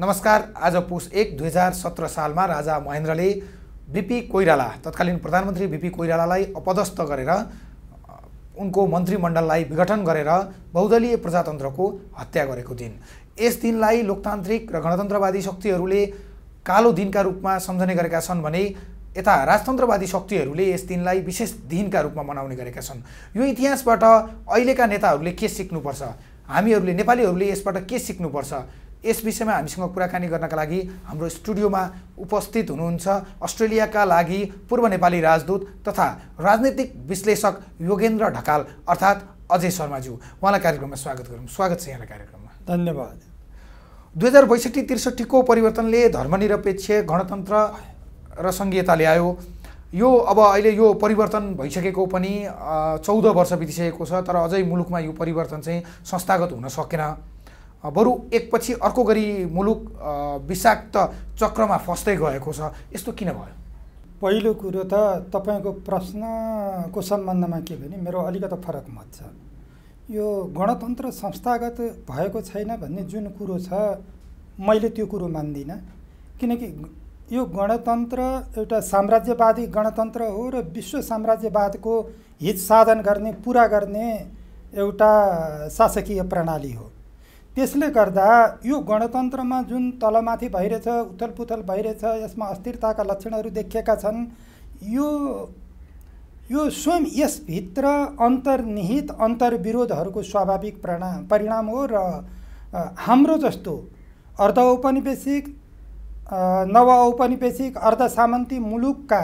नमस्कार आज पुस एक दुई हजार सत्र सालमा राजा महेन्द्रले बिपी कोइराला तत्कालीन प्रधानमन्त्री बिपी कोइरालालाई अपदस्थ गरेर उनको मन्त्रीमण्डललाई विघटन गरेर बहुदलीय प्रजातन्त्रको हत्या गरेको दिन यस दिनलाई लोकतान्त्रिक र गणतन्त्रवादी शक्तिहरूले कालो दिनका रूपमा सम्झने गरेका छन् भने यता राजतन्त्रवादी शक्तिहरूले यस दिनलाई विशेष दिनका रूपमा मनाउने गरेका छन् यो इतिहासबाट अहिलेका नेताहरूले के सिक्नुपर्छ हामीहरूले नेपालीहरूले यसबाट के सिक्नुपर्छ यस विषयमा हामीसँग कुराकानी गर्नका लागि हाम्रो स्टुडियोमा उपस्थित हुनुहुन्छ अस्ट्रेलियाका लागि पूर्व नेपाली राजदूत तथा राजनैतिक विश्लेषक योगेन्द्र ढकाल अर्थात् अजय शर्माज्यू उहाँलाई कार्यक्रममा स्वागत गरौँ स्वागत छ यहाँलाई कार्यक्रममा धन्यवाद दुई हजार बैसठी त्रिसठीको परिवर्तनले धर्मनिरपेक्ष गणतन्त्र र सङ्घीयता ल्यायो यो अब अहिले यो परिवर्तन भइसकेको पनि चौध वर्ष बितिसकेको छ तर अझै मुलुकमा यो परिवर्तन चाहिँ संस्थागत हुन सकेन बरु एकपछि अर्को गरी मुलुक विषाक्त चक्रमा फस्दै गएको छ यस्तो किन भयो पहिलो कुरो त तपाईँको प्रश्नको सम्बन्धमा के भने मेरो अलिकति फरक मत छ यो गणतन्त्र संस्थागत भएको छैन भन्ने जुन कुरो छ मैले त्यो कुरो मान्दिनँ किनकि यो गणतन्त्र एउटा साम्राज्यवादी गणतन्त्र हो र विश्व साम्राज्यवादको हित साधन गर्ने पुरा गर्ने एउटा शासकीय प्रणाली हो त्यसले गर्दा यो गणतन्त्रमा जुन तलमाथि भइरहेछ उथलपुथल भइरहेछ यसमा अस्थिरताका लक्षणहरू देखिएका छन् यो यो स्वयं यसभित्र अन्तर्निहित अन्तर्विरोधहरूको स्वाभाविक प्रणा परिणाम हो र हाम्रो जस्तो अर्ध औपनिवेशिक नव औपनिवेशिक अर्धसामन्ती मुलुकका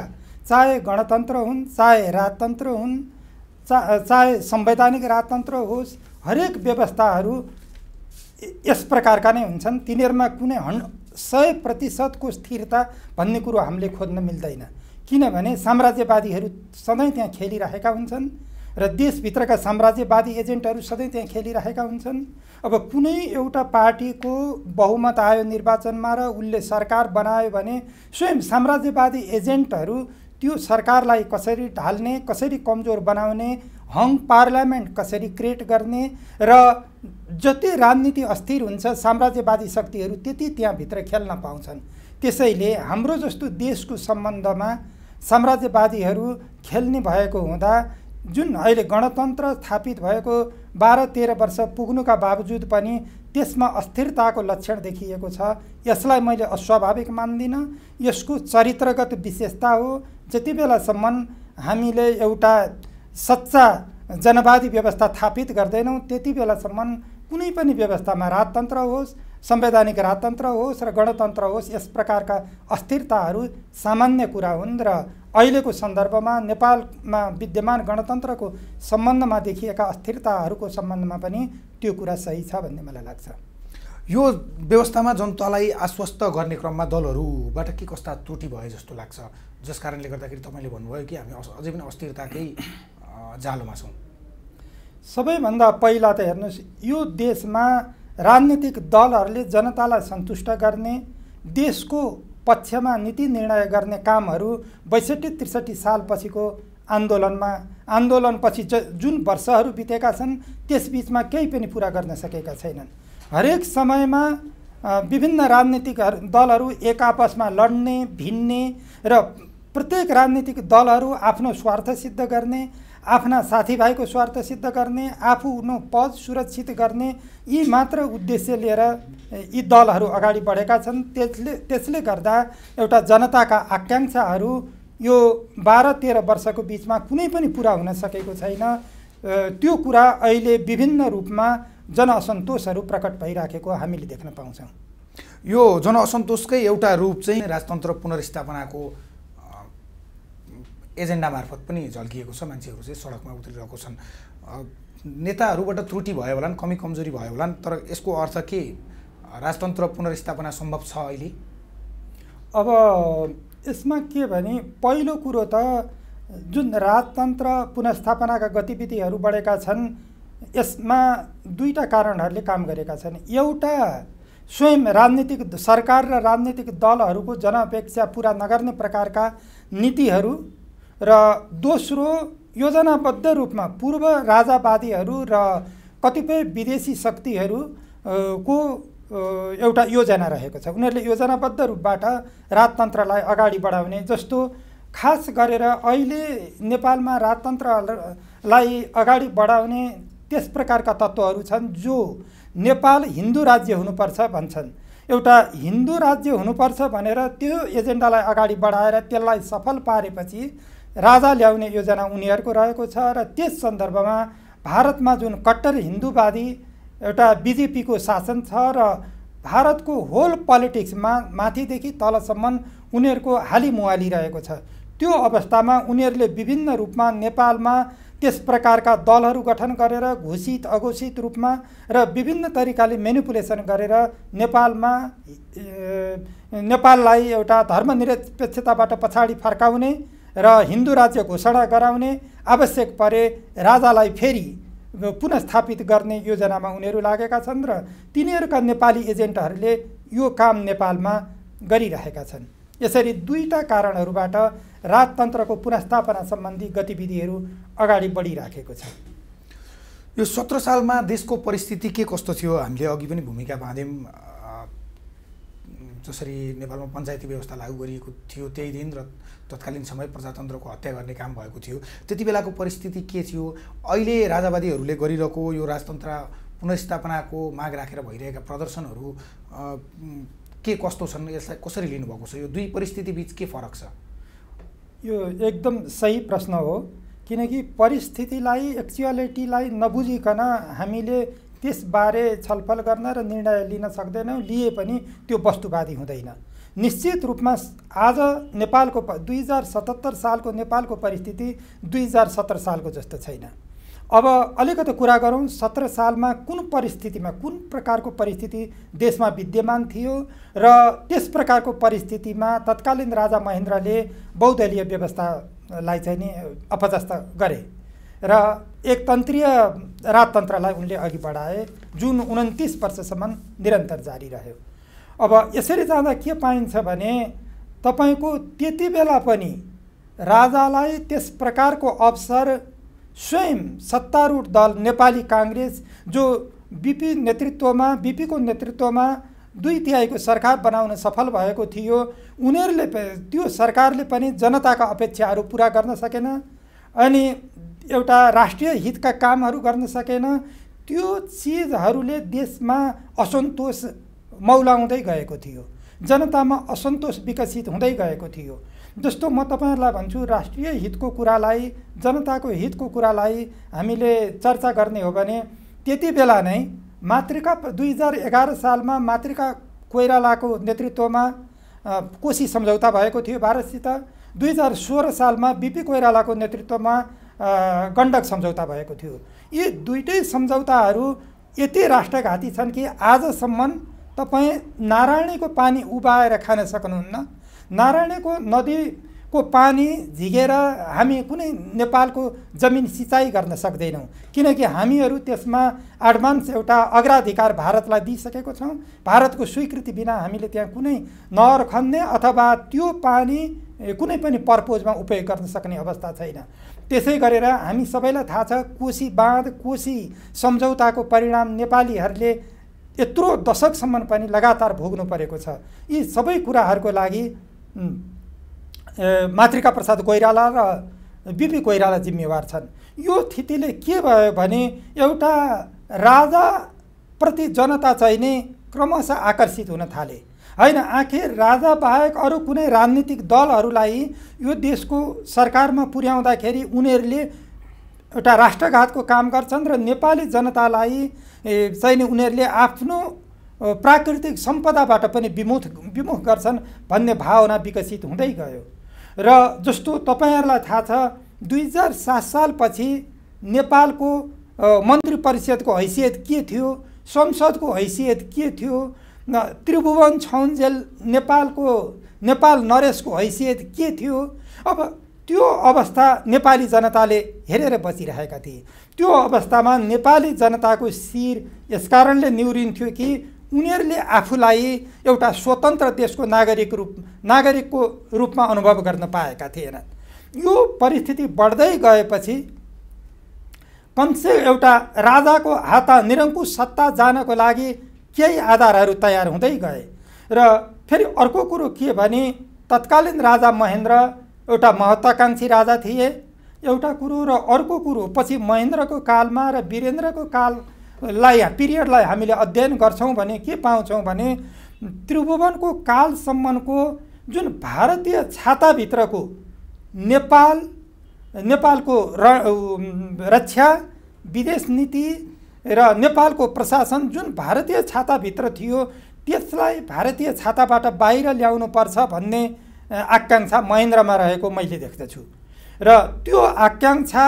चाहे गणतन्त्र हुन् चाहे राजतन्त्र हुन् चा चाहे संवैधानिक राजतन्त्र होस् हरेक व्यवस्थाहरू यस प्रकारका नै हुन्छन् तिनीहरूमा कुनै हन् सय प्रतिशतको स्थिरता भन्ने कुरो हामीले खोज्न मिल्दैन किनभने साम्राज्यवादीहरू सधैँ त्यहाँ खेलिरहेका हुन्छन् र देशभित्रका साम्राज्यवादी एजेन्टहरू सधैँ त्यहाँ खेलिरहेका हुन्छन् अब कुनै एउटा पार्टीको बहुमत आयो निर्वाचनमा र उसले सरकार बनायो भने स्वयं साम्राज्यवादी एजेन्टहरू त्यो सरकारलाई कसरी ढाल्ने कसरी कमजोर बनाउने हङ पार्लियामेन्ट कसरी क्रिएट गर्ने र जति राजनीति अस्थिर हुन्छ साम्राज्यवादी शक्तिहरू त्यति त्यहाँभित्र खेल्न पाउँछन् त्यसैले हाम्रो जस्तो देशको सम्बन्धमा साम्राज्यवादीहरू खेल्ने भएको हुँदा जुन अहिले गणतन्त्र स्थापित भएको बाह्र तेह्र वर्ष पुग्नुका बावजुद पनि त्यसमा अस्थिरताको लक्षण देखिएको छ यसलाई मैले अस्वाभाविक मान्दिनँ यसको चरित्रगत विशेषता हो जति बेलासम्म हामीले एउटा सच्चा जनवादी व्यवस्था थापित गर्दैनौँ त्यति बेलासम्म कुनै पनि व्यवस्थामा राजतन्त्र होस् संवैधानिक राजतन्त्र होस् र गणतन्त्र होस् यस प्रकारका अस्थिरताहरू सामान्य कुरा हुन् र अहिलेको सन्दर्भमा नेपालमा विद्यमान गणतन्त्रको सम्बन्धमा देखिएका अस्थिरताहरूको सम्बन्धमा पनि त्यो कुरा सही छ भन्ने मलाई लाग्छ यो व्यवस्थामा जनतालाई आश्वस्त गर्ने क्रममा दलहरूबाट के कस्ता त्रुटि भए जस्तो लाग्छ जस कारणले गर्दाखेरि तपाईँले भन्नुभयो कि हामी अझै पनि अस्थिरताकै जालोमा छौँ सबैभन्दा पहिला त हेर्नुहोस् यो देशमा राजनीतिक दलहरूले जनतालाई सन्तुष्ट गर्ने देशको पक्षमा नीति निर्णय गर्ने कामहरू बैसठी त्रिसठी सालपछिको आन्दोलनमा आन्दोलनपछि ज जुन वर्षहरू बितेका छन् त्यसबिचमा केही पनि पुरा गर्न सकेका छैनन् हरेक समयमा विभिन्न राजनीतिक दलहरू एक आपसमा लड्ने भिन्ने र प्रत्येक राजनीतिक दलहरू आफ्नो स्वार्थ सिद्ध गर्ने आफ्ना साथीभाइको स्वार्थ सिद्ध गर्ने आफ्नो पद सुरक्षित गर्ने यी मात्र उद्देश्य लिएर यी दलहरू अगाडि बढेका छन् त्यसले त्यसले गर्दा एउटा जनताका आकाङ्क्षाहरू यो बाह्र तेह्र वर्षको बिचमा कुनै पनि पुरा हुन सकेको छैन त्यो कुरा अहिले विभिन्न रूपमा जन जनअसन्तोषहरू प्रकट भइराखेको हामीले देख्न पाउँछौँ यो जन जनअसन्तोषकै एउटा रूप चाहिँ राजतन्त्र पुनर्स्थापनाको एजेन्डा मार्फत पनि झल्किएको छ मान्छेहरू चाहिँ सडकमा उत्रिरहेको छन् नेताहरूबाट त्रुटि भयो होला नि कमी कमजोरी भयो होला तर यसको अर्थ के राजतन्त्र पुनर्स्थापना सम्भव छ अहिले अब यसमा के भने पहिलो कुरो त जुन राजतन्त्र पुनस्थापनाका गतिविधिहरू बढेका छन् यसमा दुईवटा कारणहरूले काम गरेका छन् एउटा स्वयं राजनीतिक सरकार र राजनीतिक दलहरूको जनअपेक्षा पुरा नगर्ने प्रकारका नीतिहरू र दोस्रो योजनाबद्ध रूपमा पूर्व राजावादीहरू र कतिपय विदेशी शक्तिहरू को एउटा योजना रहेको छ उनीहरूले योजनाबद्ध रूपबाट राजतन्त्रलाई अगाडि बढाउने जस्तो खास गरेर अहिले नेपालमा राजतन्त्रलाई अगाडि बढाउने त्यस प्रकारका तत्त्वहरू छन् जो नेपाल हिन्दू राज्य हुनुपर्छ भन्छन् एउटा हिन्दू राज्य हुनुपर्छ भनेर त्यो एजेन्डालाई अगाडि बढाएर त्यसलाई सफल पारेपछि राजा ल्याउने योजना उनीहरूको रहेको छ र त्यस सन्दर्भमा भारतमा जुन कट्टर हिन्दूवादी एउटा बिजेपीको शासन छ र भारतको होल पोलिटिक्समा माथिदेखि तलसम्म उनीहरूको हालिमुहाली रहेको छ त्यो अवस्थामा उनीहरूले विभिन्न रूपमा नेपालमा त्यस प्रकारका दलहरू गठन गरेर घोषित अघोषित रूपमा र विभिन्न तरिकाले मेनिपुलेसन गरेर नेपालमा नेपाललाई एउटा धर्मनिरपेक्षताबाट पछाडि फर्काउने र हिन्दू राज्य घोषणा गराउने आवश्यक परे राजालाई फेरि पुनस्थापित गर्ने योजनामा उनीहरू लागेका छन् र तिनीहरूका नेपाली एजेन्टहरूले यो काम नेपालमा गरिरहेका छन् यसरी दुईवटा कारणहरूबाट राजतन्त्रको पुनस्थापना सम्बन्धी गतिविधिहरू अगाडि बढिराखेको छ यो सत्र सालमा देशको परिस्थिति के कस्तो थियो हामीले अघि पनि भूमिका बाँध्यौँ जसरी नेपालमा पञ्चायती व्यवस्था लागू गरिएको थियो त्यही दिन र तत्कालीन समय प्रजातन्त्रको हत्या गर्ने काम भएको थियो त्यति बेलाको परिस्थिति के थियो अहिले राजावादीहरूले गरिरहेको यो राजतन्त्र पुनर्स्थापनाको माग राखेर भइरहेका प्रदर्शनहरू के कस्तो छन् यसलाई कसरी लिनुभएको छ यो दुई परिस्थिति परिस्थितिबिच के फरक छ यो एकदम सही प्रश्न हो किनकि परिस्थितिलाई एक्चुअलिटीलाई नबुझिकन हामीले त्यसबारे छलफल गर्न र निर्णय लिन सक्दैनौँ लिए पनि त्यो वस्तुवादी हुँदैन निश्चित रूपमा आज नेपालको दुई हजार सतहत्तर सालको नेपालको परिस्थिति दुई हजार सत्र सालको जस्तो छैन अब अलिकति कुरा गरौँ सत्र सालमा कुन परिस्थितिमा कुन प्रकारको परिस्थिति देशमा विद्यमान थियो र त्यस प्रकारको परिस्थितिमा तत्कालीन राजा महेन्द्रले बहुदलीय व्यवस्थालाई चाहिँ नि अपजस्त गरे र एकतन्त्रीय राजतन्त्रलाई उनले अघि बढाए जुन उन्तिस वर्षसम्म निरन्तर जारी रह्यो अब यसरी जाँदा के पाइन्छ भने तपाईँको त्यति बेला पनि राजालाई त्यस प्रकारको अवसर स्वयं सत्तारूढ दल नेपाली काङ्ग्रेस जो बिपी नेतृत्वमा बिपीको नेतृत्वमा दुई तिहाईको सरकार बनाउन सफल भएको थियो उनीहरूले त्यो सरकारले पनि जनताका अपेक्षाहरू पुरा गर्न सकेन अनि एउटा राष्ट्रिय हितका कामहरू गर्न सकेन त्यो चिजहरूले देशमा असन्तोष मौलाउँदै गएको थियो जनतामा असन्तोष विकसित हुँदै गएको थियो जस्तो म तपाईँहरूलाई भन्छु राष्ट्रिय हितको कुरालाई जनताको हितको कुरालाई हामीले चर्चा गर्ने हो भने त्यति बेला नै मातृका दुई हजार एघार सालमा मातृका कोइरालाको नेतृत्वमा कोशी सम्झौता भएको थियो भारतसित दुई हजार सोह्र सालमा बिपी कोइरालाको नेतृत्वमा गण्डक सम्झौता भएको थियो यी दुइटै सम्झौताहरू यति राष्ट्रघाती छन् कि आजसम्म तपाईँ नारायणीको पानी उभाएर खान सक्नुहुन्न नारायणीको नदीको पानी झिगेर हामी कुनै नेपालको जमिन सिँचाइ गर्न सक्दैनौँ किनकि हामीहरू त्यसमा एडभान्स एउटा अग्राधिकार भारतलाई दिइसकेको छौँ भारतको स्वीकृति बिना हामीले त्यहाँ कुनै नहर खन्ने अथवा त्यो पानी कुनै पनि पर्पोजमा उपयोग गर्न सक्ने अवस्था छैन त्यसै गरेर हामी सबैलाई थाहा छ कोशी बाँध कोशी सम्झौताको परिणाम नेपालीहरूले यत्रो दशकसम्म पनि लगातार भोग्नु परेको छ यी सबै कुराहरूको लागि मातृका प्रसाद कोइराला र बिपी कोइराला जिम्मेवार छन् यो स्थितिले के भयो भने एउटा राजाप्रति जनता चाहिँ नै क्रमशः आकर्षित हुन थाले होइन आखिर राजा बाहेक अरू कुनै राजनीतिक दलहरूलाई यो देशको सरकारमा पुर्याउँदाखेरि उनीहरूले एउटा राष्ट्रघातको काम गर्छन् र नेपाली जनतालाई चाहिँ नि उनीहरूले आफ्नो प्राकृतिक सम्पदाबाट पनि विमुख विमुख गर्छन् भन्ने भावना विकसित हुँदै गयो र जस्तो तपाईँहरूलाई थाहा छ दुई हजार सात सालपछि नेपालको मन्त्री परिषदको हैसियत के थियो संसदको हैसियत के थियो त्रिभुवन छाउन्जेल नेपालको नेपाल नरेशको हैसियत के थियो अब त्यो अवस्था नेपाली जनताले हेरेर बसिरहेका थिए त्यो अवस्थामा नेपाली जनताको शिर यस यसकारणले निहुरिन्थ्यो कि उनीहरूले आफूलाई एउटा स्वतन्त्र देशको नागरिक रूप नागरिकको रूपमा अनुभव गर्न पाएका थिएनन् यो परिस्थिति बढ्दै गएपछि कमसे एउटा राजाको हाता निरङ्कुश सत्ता जानको लागि केही आधारहरू तयार हुँदै गए र फेरि अर्को कुरो के भने तत्कालीन राजा महेन्द्र एउटा महत्त्वाकाङ्क्षी राजा थिए एउटा कुरो र अर्को कुरो पछि महेन्द्रको कालमा र वीरेन्द्रको काललाई पिरियडलाई हामीले अध्ययन गर्छौँ भने के पाउँछौँ भने त्रिभुवनको कालसम्मको जुन भारतीय छाताभित्रको नेपाल नेपालको र रक्षा विदेश नीति र नेपालको प्रशासन जुन भारतीय छाताभित्र थियो त्यसलाई भारतीय छाताबाट बाहिर ल्याउनुपर्छ भन्ने आकाङ्क्षा महेन्द्रमा रहेको मैले देख्दछु र त्यो आकाङ्क्षा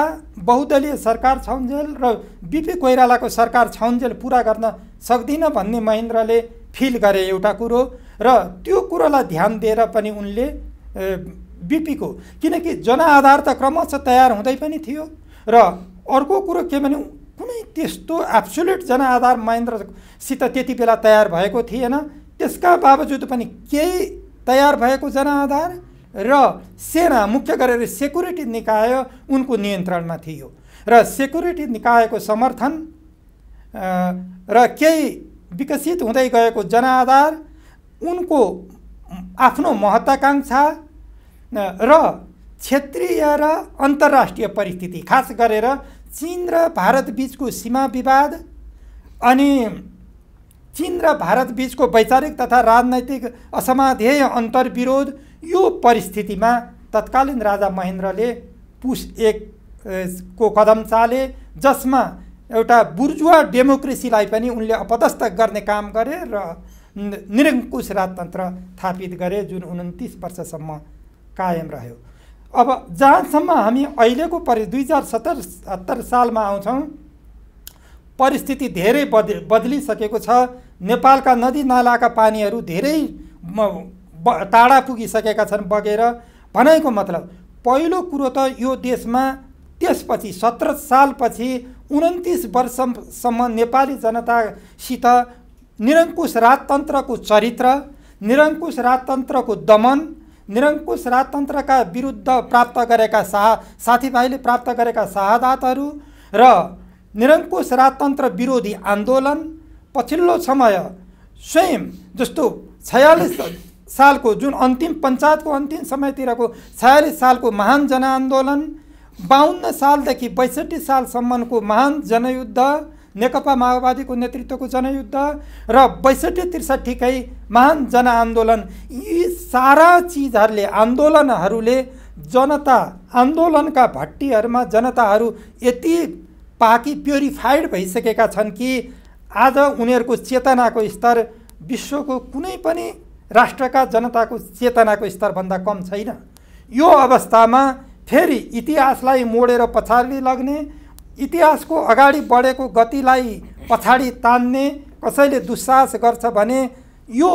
बहुदलीय सरकार छाउन्जेल र बिपी कोइरालाको सरकार छाउन्जेल पुरा गर्न सक्दिनँ भन्ने महेन्द्रले फिल गरे एउटा कुरो र त्यो कुरोलाई ध्यान दिएर पनि उनले बिपीको किनकि जनआधार त क्रमशः तयार हुँदै पनि थियो र अर्को कुरो के भने कुनै त्यस्तो एब्सोल्युट जनआधार महेन्द्रसित त्यति बेला तयार भएको थिएन त्यसका बावजुद पनि केही तयार भएको जनआधार र सेना मुख्य गरेर सेक्युरिटी निकाय उनको नियन्त्रणमा थियो र सेक्युरिटी निकायको समर्थन र केही विकसित हुँदै गएको जनआधार उनको आफ्नो महत्त्वाकाङ्क्षा र क्षेत्रीय र अन्तर्राष्ट्रिय परिस्थिति खास गरेर चीन र भारत बिचको सीमा विवाद अनि चीन र भारत बिचको वैचारिक तथा राजनैतिक असमाधेय अन्तर्विरोध यो परिस्थितिमा तत्कालीन राजा महेन्द्रले पुस एक को कदम चाले जसमा एउटा बुर्जुवा डेमोक्रेसीलाई पनि उनले अपदस्थ गर्ने काम गरे र निरङ्कुश राजतन्त्र थापित गरे जुन उन्तिस वर्षसम्म कायम रह्यो अब जहाँसम्म हामी अहिलेको परि दुई हजार सत्तर सत्तर सालमा आउँछौँ परिस्थिति धेरै बद बदलिसकेको छ नेपालका नदी नालाका पानीहरू धेरै टाढा पुगिसकेका छन् बगेर भनेको मतलब पहिलो कुरो त यो देशमा त्यसपछि सत्र सालपछि उन्तिस वर्षसम्म नेपाली जनतासित निरङ्कुश राजतन्त्रको चरित्र निरङ्कुश राजतन्त्रको दमन निरङ्कुश राजतन्त्रका विरुद्ध प्राप्त गरेका शाह साथीभाइले प्राप्त गरेका शाहदातहरू र निरङ्कुश राजतन्त्र विरोधी आन्दोलन पछिल्लो समय स्वयं जस्तो छयालिस सालको जुन अन्तिम पञ्चायतको अन्तिम समयतिरको छयालिस सालको महान जनआन्दोलन बाहन्न सालदेखि बैसठी सालसम्मको महान जनयुद्ध नेकपा माओवादीको नेतृत्वको जनयुद्ध र बैसठी त्रिसठीकै महान जनआन्दोलन यी सारा चिजहरूले आन्दोलनहरूले जनता आन्दोलनका भट्टीहरूमा जनताहरू यति पाकी प्योरिफाइड भइसकेका छन् कि आज उनीहरूको चेतनाको स्तर विश्वको कुनै पनि राष्ट्रका जनताको चेतनाको स्तरभन्दा कम छैन यो अवस्थामा फेरि इतिहासलाई मोडेर पछाडि लग्ने इतिहासको अगाडि बढेको गतिलाई पछाडि तान्ने कसैले दुस्साहस गर्छ भने यो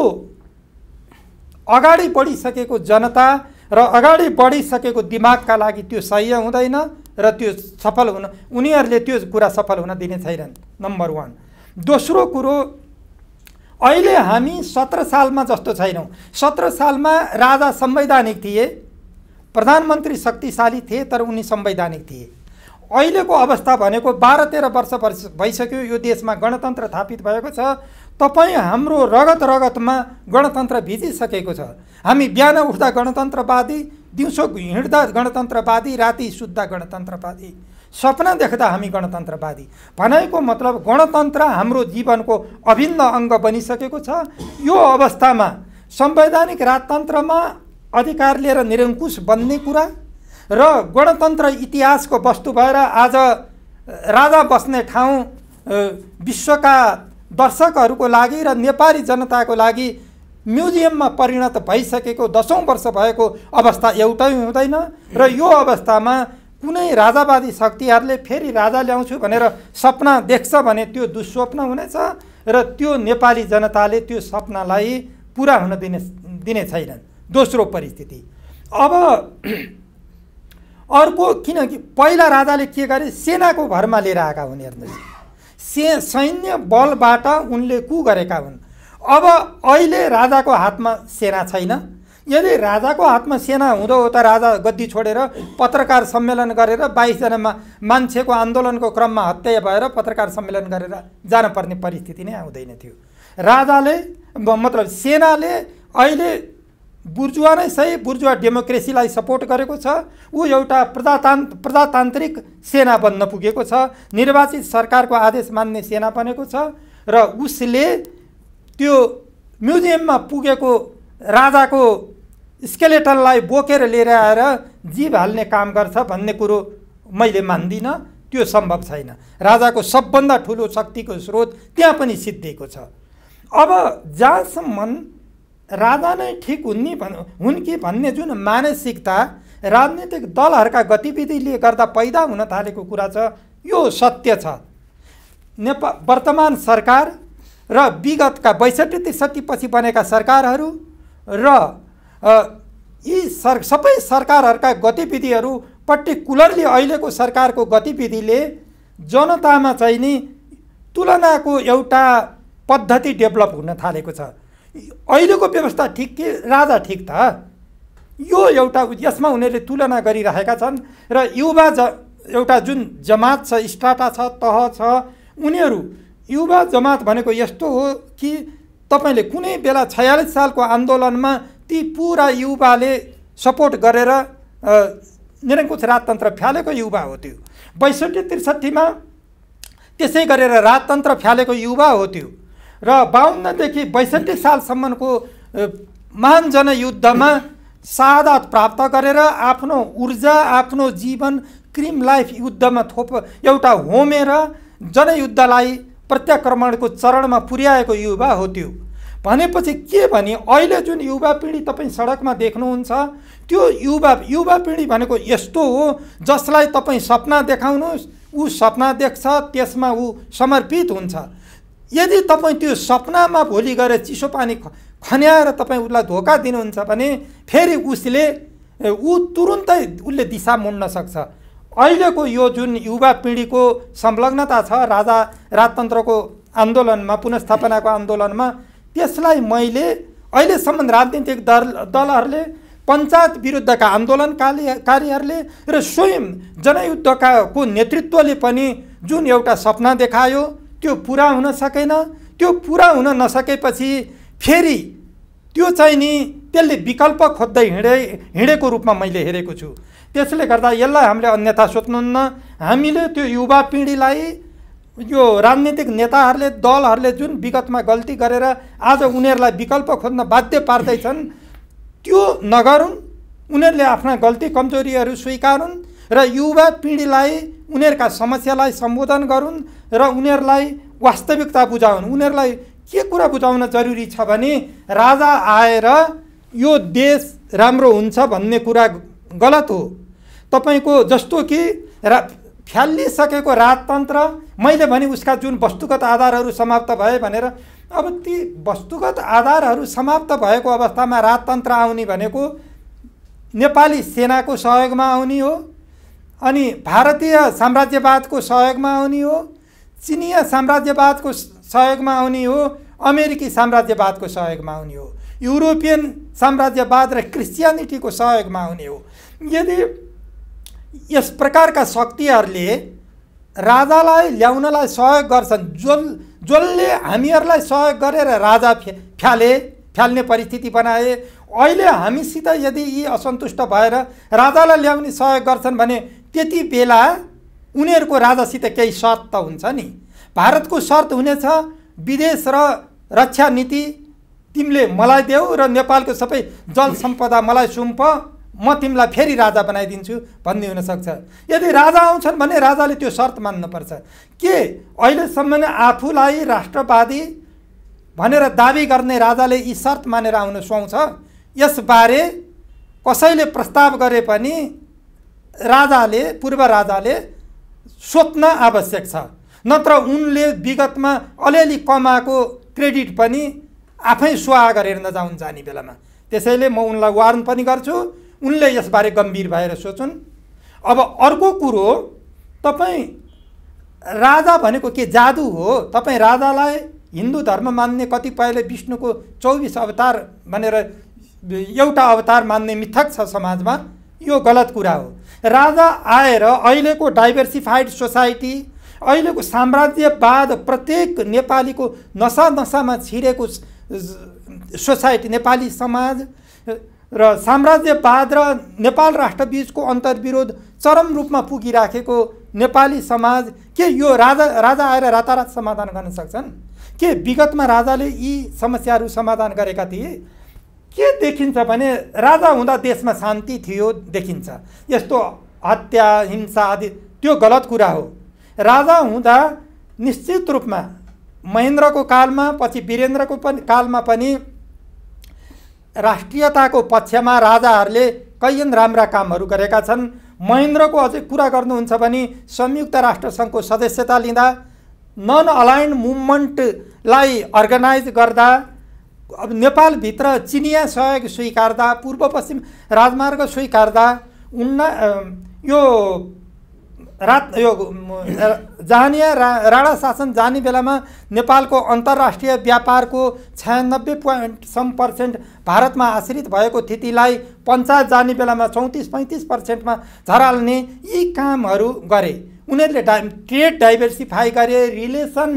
अगाडि बढिसकेको जनता र अगाडि बढिसकेको दिमागका लागि त्यो सह्य हुँदैन र त्यो सफल हुन उनीहरूले त्यो कुरा सफल हुन दिने छैनन् नम्बर वान दोस्रो कुरो अहिले हामी सत्र सालमा जस्तो छैनौँ सत्र सालमा राजा संवैधानिक थिए प्रधानमन्त्री शक्तिशाली थिए तर उनी संवैधानिक थिए अहिलेको अवस्था भनेको बाह्र तेह्र वर्ष भइसक्यो यो देशमा गणतन्त्र थापित भएको छ तपाईँ हाम्रो रगत रगतमा गणतन्त्र भिजिसकेको छ हामी बिहान उठ्दा गणतन्त्रवादी दिउँसो हिँड्दा गणतन्त्रवादी राति सुत्दा गणतन्त्रवादी सपना देख्दा हामी गणतन्त्रवादी भनेको मतलब गणतन्त्र हाम्रो जीवनको अभिन्न अङ्ग बनिसकेको छ यो अवस्थामा संवैधानिक राजतन्त्रमा अधिकार लिएर निरङ्कुश बन्ने कुरा र गणतन्त्र इतिहासको वस्तु भएर आज राजा बस्ने ठाउँ विश्वका दर्शकहरूको लागि र नेपाली जनताको लागि म्युजियममा परिणत भइसकेको दसौँ वर्ष भएको अवस्था एउटै हुँदैन र यो अवस्थामा कुनै राजावादी शक्तिहरूले फेरि राजा ल्याउँछु भनेर सपना देख्छ भने त्यो दुस्वप्न हुनेछ र त्यो नेपाली जनताले त्यो सपनालाई पुरा हुन दिने दिने छैनन् दोस्रो परिस्थिति अब अर्को किनकि पहिला राजाले के गरे सेनाको भरमा लिएर आएका हुन् हेर्नुहोस् से सैन्य बलबाट उनले कु गरेका हुन् अब अहिले राजाको हातमा सेना छैन यदि राजाको हातमा सेना हुँदो हो त राजा गद्दी छोडेर पत्रकार सम्मेलन गरेर बाइसजनामा मान्छेको आन्दोलनको क्रममा हत्या भएर पत्रकार सम्मेलन गरेर जानुपर्ने परिस्थिति नै आउँदैन थियो राजाले मतलब सेनाले अहिले बुर्जुवा नै सही बुर्जुवा डेमोक्रेसीलाई सपोर्ट गरेको छ ऊ एउटा प्रजातान् प्रजातान्त्रिक सेना बन्न पुगेको छ निर्वाचित सरकारको आदेश मान्ने सेना बनेको छ र उसले त्यो म्युजियममा पुगेको राजाको स्केलेटनलाई बोकेर लिएर आएर जीव हाल्ने काम गर्छ भन्ने कुरो मैले मान्दिनँ त्यो सम्भव छैन राजाको सबभन्दा ठुलो शक्तिको स्रोत त्यहाँ पनि सिद्धिएको छ अब जहाँसम्म राजा नै ठिक हुन् भन् हुन् कि भन्ने जुन मानसिकता राजनीतिक दलहरूका गतिविधिले गर्दा पैदा हुन थालेको कुरा छ यो सत्य छ नेपाल वर्तमान सरकार र विगतका बैसठी त्रिसठीपछि बनेका सरकारहरू र यी सर सबै सरकारहरूका गतिविधिहरू पर्टिकुलरली अहिलेको सरकारको गतिविधिले जनतामा चाहिँ नि तुलनाको एउटा पद्धति डेभलप हुन थालेको छ अहिलेको व्यवस्था ठिक कि राजा ठिक त यो एउटा यसमा उनीहरूले तुलना गरिरहेका छन् र युवा ज एउटा जुन जमात छ स्टाटा छ तह छ उनीहरू युवा जमात भनेको यस्तो हो कि तपाईँले कुनै बेला छयालिस सालको आन्दोलनमा ती पुरा युवाले सपोर्ट गरेर निरङ्कुश राजतन्त्र फ्यालेको युवा हो त्यो बैसठी त्रिसठीमा त्यसै गरेर राजतन्त्र फ्यालेको युवा हो त्यो र बाहुन्नदेखि बैसठी सालसम्मको महान जनयुद्धमा सादात प्राप्त गरेर आफ्नो ऊर्जा आफ्नो जीवन क्रिम लाइफ युद्धमा थोप एउटा होमेर जनयुद्धलाई प्रत्याक्रमणको चरणमा पुर्याएको युवा हो त्यो भनेपछि के भने अहिले जुन युवा पिँढी तपाईँ सडकमा देख्नुहुन्छ त्यो युवा युवा पिँढी भनेको यस्तो हो जसलाई तपाईँ सपना देखाउनुहोस् ऊ सपना देख्छ त्यसमा ऊ समर्पित हुन्छ यदि तपाईँ त्यो सपनामा भोलि गएर चिसो पानी खन्याएर तपाईँ उसलाई धोका दिनुहुन्छ भने फेरि उसले ऊ तुरुन्तै उसले दिशा मुड्न सक्छ अहिलेको यो जुन युवा पिँढीको संलग्नता छ राजा राजतन्त्रको आन्दोलनमा पुनस्थापनाको आन्दोलनमा त्यसलाई मैले अहिलेसम्म राजनीतिक दल दलहरूले पञ्चायत विरुद्धका आन्दोलनकारीहरूले र स्वयं जनयुद्धका नेतृत्वले पनि जुन एउटा सपना देखायो त्यो पुरा हुन सकेन त्यो पुरा हुन नसकेपछि फेरि त्यो चाहिँ नि त्यसले विकल्प खोज्दै हिँडे हिँडेको रूपमा मैले हेरेको छु त्यसले गर्दा यसलाई हामीले अन्यथा सोध्नुहुन्न हामीले त्यो युवा पिँढीलाई यो राजनीतिक नेताहरूले दलहरूले जुन विगतमा गल्ती गरेर आज उनीहरूलाई विकल्प खोज्न बाध्य पार्दैछन् त्यो नगरून् उनीहरूले आफ्ना गल्ती कमजोरीहरू स्वीकारुन् र युवा पिँढीलाई उनीहरूका समस्यालाई सम्बोधन गरून् र उनीहरूलाई वास्तविकता बुझाउनु उनीहरूलाई के कुरा बुझाउन जरुरी छ भने राजा आएर यो देश राम्रो हुन्छ भन्ने कुरा गलत हो तपाईँको जस्तो कि रा फ्यालिसकेको राजतन्त्र मैले भने उसका जुन वस्तुगत आधारहरू समाप्त भए भनेर अब ती वस्तुगत आधारहरू समाप्त भएको अवस्थामा राजतन्त्र आउने भनेको नेपाली सेनाको सहयोगमा आउने हो अनि भारतीय साम्राज्यवादको सहयोगमा आउने हो चिनिया साम्राज्यवादको सहयोगमा आउने हो अमेरिकी साम्राज्यवादको सहयोगमा आउने हो युरोपियन साम्राज्यवाद र क्रिस्चियानिटीको सहयोगमा आउने हो यदि यस प्रकारका शक्तिहरूले राजालाई ल्याउनलाई सहयोग गर्छन् जस जसले हामीहरूलाई सहयोग गरेर राजा फ्या फ्याले फ्याल्ने परिस्थिति बनाए अहिले हामीसित यदि यी असन्तुष्ट भएर राजालाई ल्याउने सहयोग गर्छन् भने त्यति बेला उनीहरूको राजासित केही सर्त त हुन्छ नि भारतको सर्त हुनेछ विदेश र रक्षा नीति तिमीले मलाई देऊ र नेपालको सबै जल सम्पदा मलाई सुम्प म तिमीलाई फेरि राजा बनाइदिन्छु भन्ने हुनसक्छ यदि राजा आउँछन् भने राजाले त्यो शर्त मान्नुपर्छ के अहिलेसम्म नै आफूलाई राष्ट्रवादी भनेर दावी गर्ने राजाले यी शर्त मानेर आउन सुहाउँछ यसबारे कसैले प्रस्ताव गरे पनि राजाले पूर्व राजाले सोध्न आवश्यक छ नत्र उनले विगतमा अलिअलि कमाएको क्रेडिट पनि आफै स्वाहा गरेर नजाउन् जाने बेलामा त्यसैले म उनलाई वार्न पनि गर्छु उनले यसबारे गम्भीर भएर सोचुन् अब अर्को कुरो तपाईँ राजा भनेको के जादु हो तपाईँ राजालाई हिन्दू धर्म मान्ने कतिपयले विष्णुको चौबिस अवतार भनेर एउटा अवतार मान्ने मिथक छ समाजमा यो गलत कुरा हो राजा आएर अहिलेको डाइभर्सिफाइड सोसाइटी अहिलेको साम्राज्यवाद प्रत्येक नेपालीको नसा नसामा छिरेको सोसाइटी नेपाली समाज र साम्राज्यवाद र नेपाल राष्ट्रबीचको अन्तर्विरोध चरम रूपमा पुगिराखेको नेपाली समाज के यो राजा राजा आएर रातारात समाधान गर्न सक्छन् के विगतमा राजाले यी समस्याहरू समाधान गरेका थिए के देखिन्छ भने राजा हुँदा देशमा शान्ति थियो देखिन्छ यस्तो हत्या हिंसा आदि त्यो गलत कुरा हो राजा हुँदा निश्चित रूपमा महेन्द्रको कालमा पछि वीरेन्द्रको पनि कालमा पनि राष्ट्रियताको पक्षमा राजाहरूले कैयन राम्रा कामहरू गरेका छन् महेन्द्रको अझै कुरा गर्नुहुन्छ भने संयुक्त राष्ट्रसङ्घको सदस्यता लिँदा नन अलायन्ड मुभमेन्टलाई अर्गनाइज गर्दा अब नेपालभित्र चिनिया सहयोग स्वीकार्दा पूर्व पश्चिम राजमार्ग स्वीकार्दा उन्ना यो रात यो जानिया रा राणा शासन जाने बेलामा नेपालको अन्तर्राष्ट्रिय व्यापारको छयानब्बे पोइन्ट सम पर्सेन्ट भारतमा आश्रित भएको स्थितिलाई पञ्चायत जाने बेलामा चौतिस पैँतिस पर्सेन्टमा झराल्ने यी कामहरू गरे उनीहरूले डा ट्रेड डाइभर्सिफाई गरे रिलेसन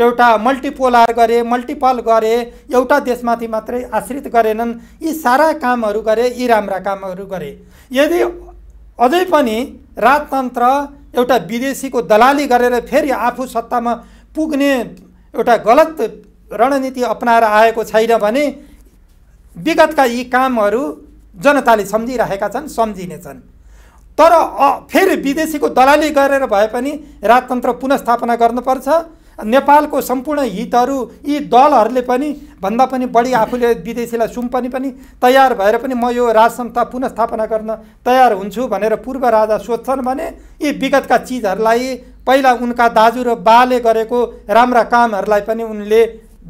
एउटा मल्टिपोलार गरे मल्टिपल गरे एउटा देशमाथि मात्रै आश्रित गरेनन् यी सारा कामहरू गरे यी राम्रा कामहरू गरे यदि अझै पनि राजतन्त्र एउटा विदेशीको दलाली गरेर फेरि आफू सत्तामा पुग्ने एउटा गलत रणनीति अपनाएर आएको छैन भने विगतका यी कामहरू जनताले सम्झिराखेका छन् सम्झिनेछन् तर फेरि विदेशीको दलाली गरेर भए पनि राजतन्त्र पुनस्थापना गर्नुपर्छ नेपालको सम्पूर्ण हितहरू यी दलहरूले पनि भन्दा पनि बढी आफूले विदेशीलाई सुम्पनी पनि तयार भएर पनि म यो राज संस्था पुनस्थापना गर्न तयार हुन्छु भनेर पूर्व राजा सोध्छन् भने यी विगतका चिजहरूलाई पहिला उनका दाजु र बाले गरेको राम्रा कामहरूलाई पनि उनले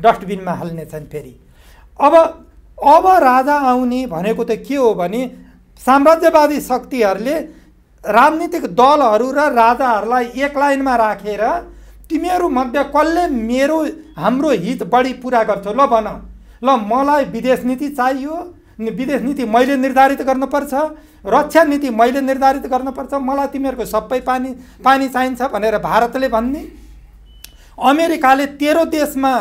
डस्टबिनमा हाल्नेछन् फेरि अब अब राजा आउने भनेको त के हो भने साम्राज्यवादी शक्तिहरूले राजनीतिक दलहरू र राजाहरूलाई एक लाइनमा राखेर रा, तिमीहरूमध्ये कसले मेरो हाम्रो हित बढी पुरा गर्छौ ल भन ल मलाई विदेश नीति चाहियो विदेश नीति मैले निर्धारित गर्नुपर्छ रक्षा नीति मैले निर्धारित गर्नुपर्छ मलाई तिमीहरूको सबै पानी पानी चाहिन्छ भनेर भारतले भन्ने अमेरिकाले तेरो देशमा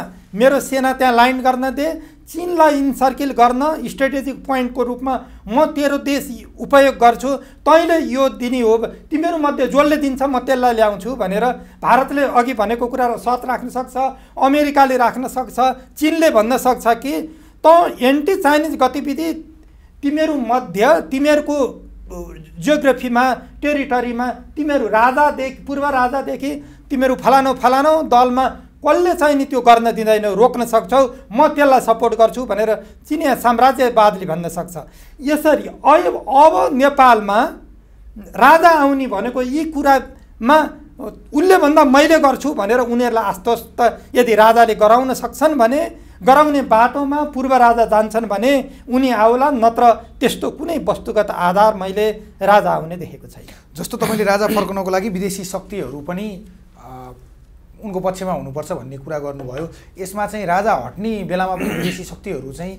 मेरो सेना त्यहाँ लाइन गर्न दे चिनलाई इन्सर्किल गर्न स्ट्रेटेजिक पोइन्टको रूपमा म तेरो देश उपयोग गर्छु तैँले यो दिने हो तिमीहरूमध्ये जसले दिन्छ म त्यसलाई ल्याउँछु भनेर भारतले अघि भनेको कुरा सत राख्न सक्छ अमेरिकाले राख्न सक्छ चिनले भन्न सक्छ कि त एन्टी चाइनिज गतिविधि तिमीहरूमध्ये तिमीहरूको जियोग्राफीमा टेरिटरीमा तिमीहरू राजादेखि पूर्व राजादेखि तिमीहरू फलानो फलानो दलमा कसले चाहिँ नि त्यो गर्न दिँदैन रोक्न सक्छौ म त्यसलाई सपोर्ट गर्छु भनेर चिनिया साम्राज्यवादले भन्न सक्छ यसरी अब अब नेपालमा राजा आउने भनेको यी कुरामा उसले भन्दा मैले गर्छु भनेर उनीहरूलाई आश्वस्त यदि राजाले गराउन सक्छन् भने गराउने बाटोमा पूर्व राजा जान्छन् भने उनी आउला नत्र त्यस्तो कुनै वस्तुगत आधार मैले राजा आउने देखेको छैन जस्तो तपाईँले राजा फर्काउनको लागि विदेशी शक्तिहरू पनि उनको पक्षमा हुनुपर्छ भन्ने कुरा गर्नुभयो यसमा चाहिँ राजा हट्ने बेलामा पनि विदेशी शक्तिहरू चाहिँ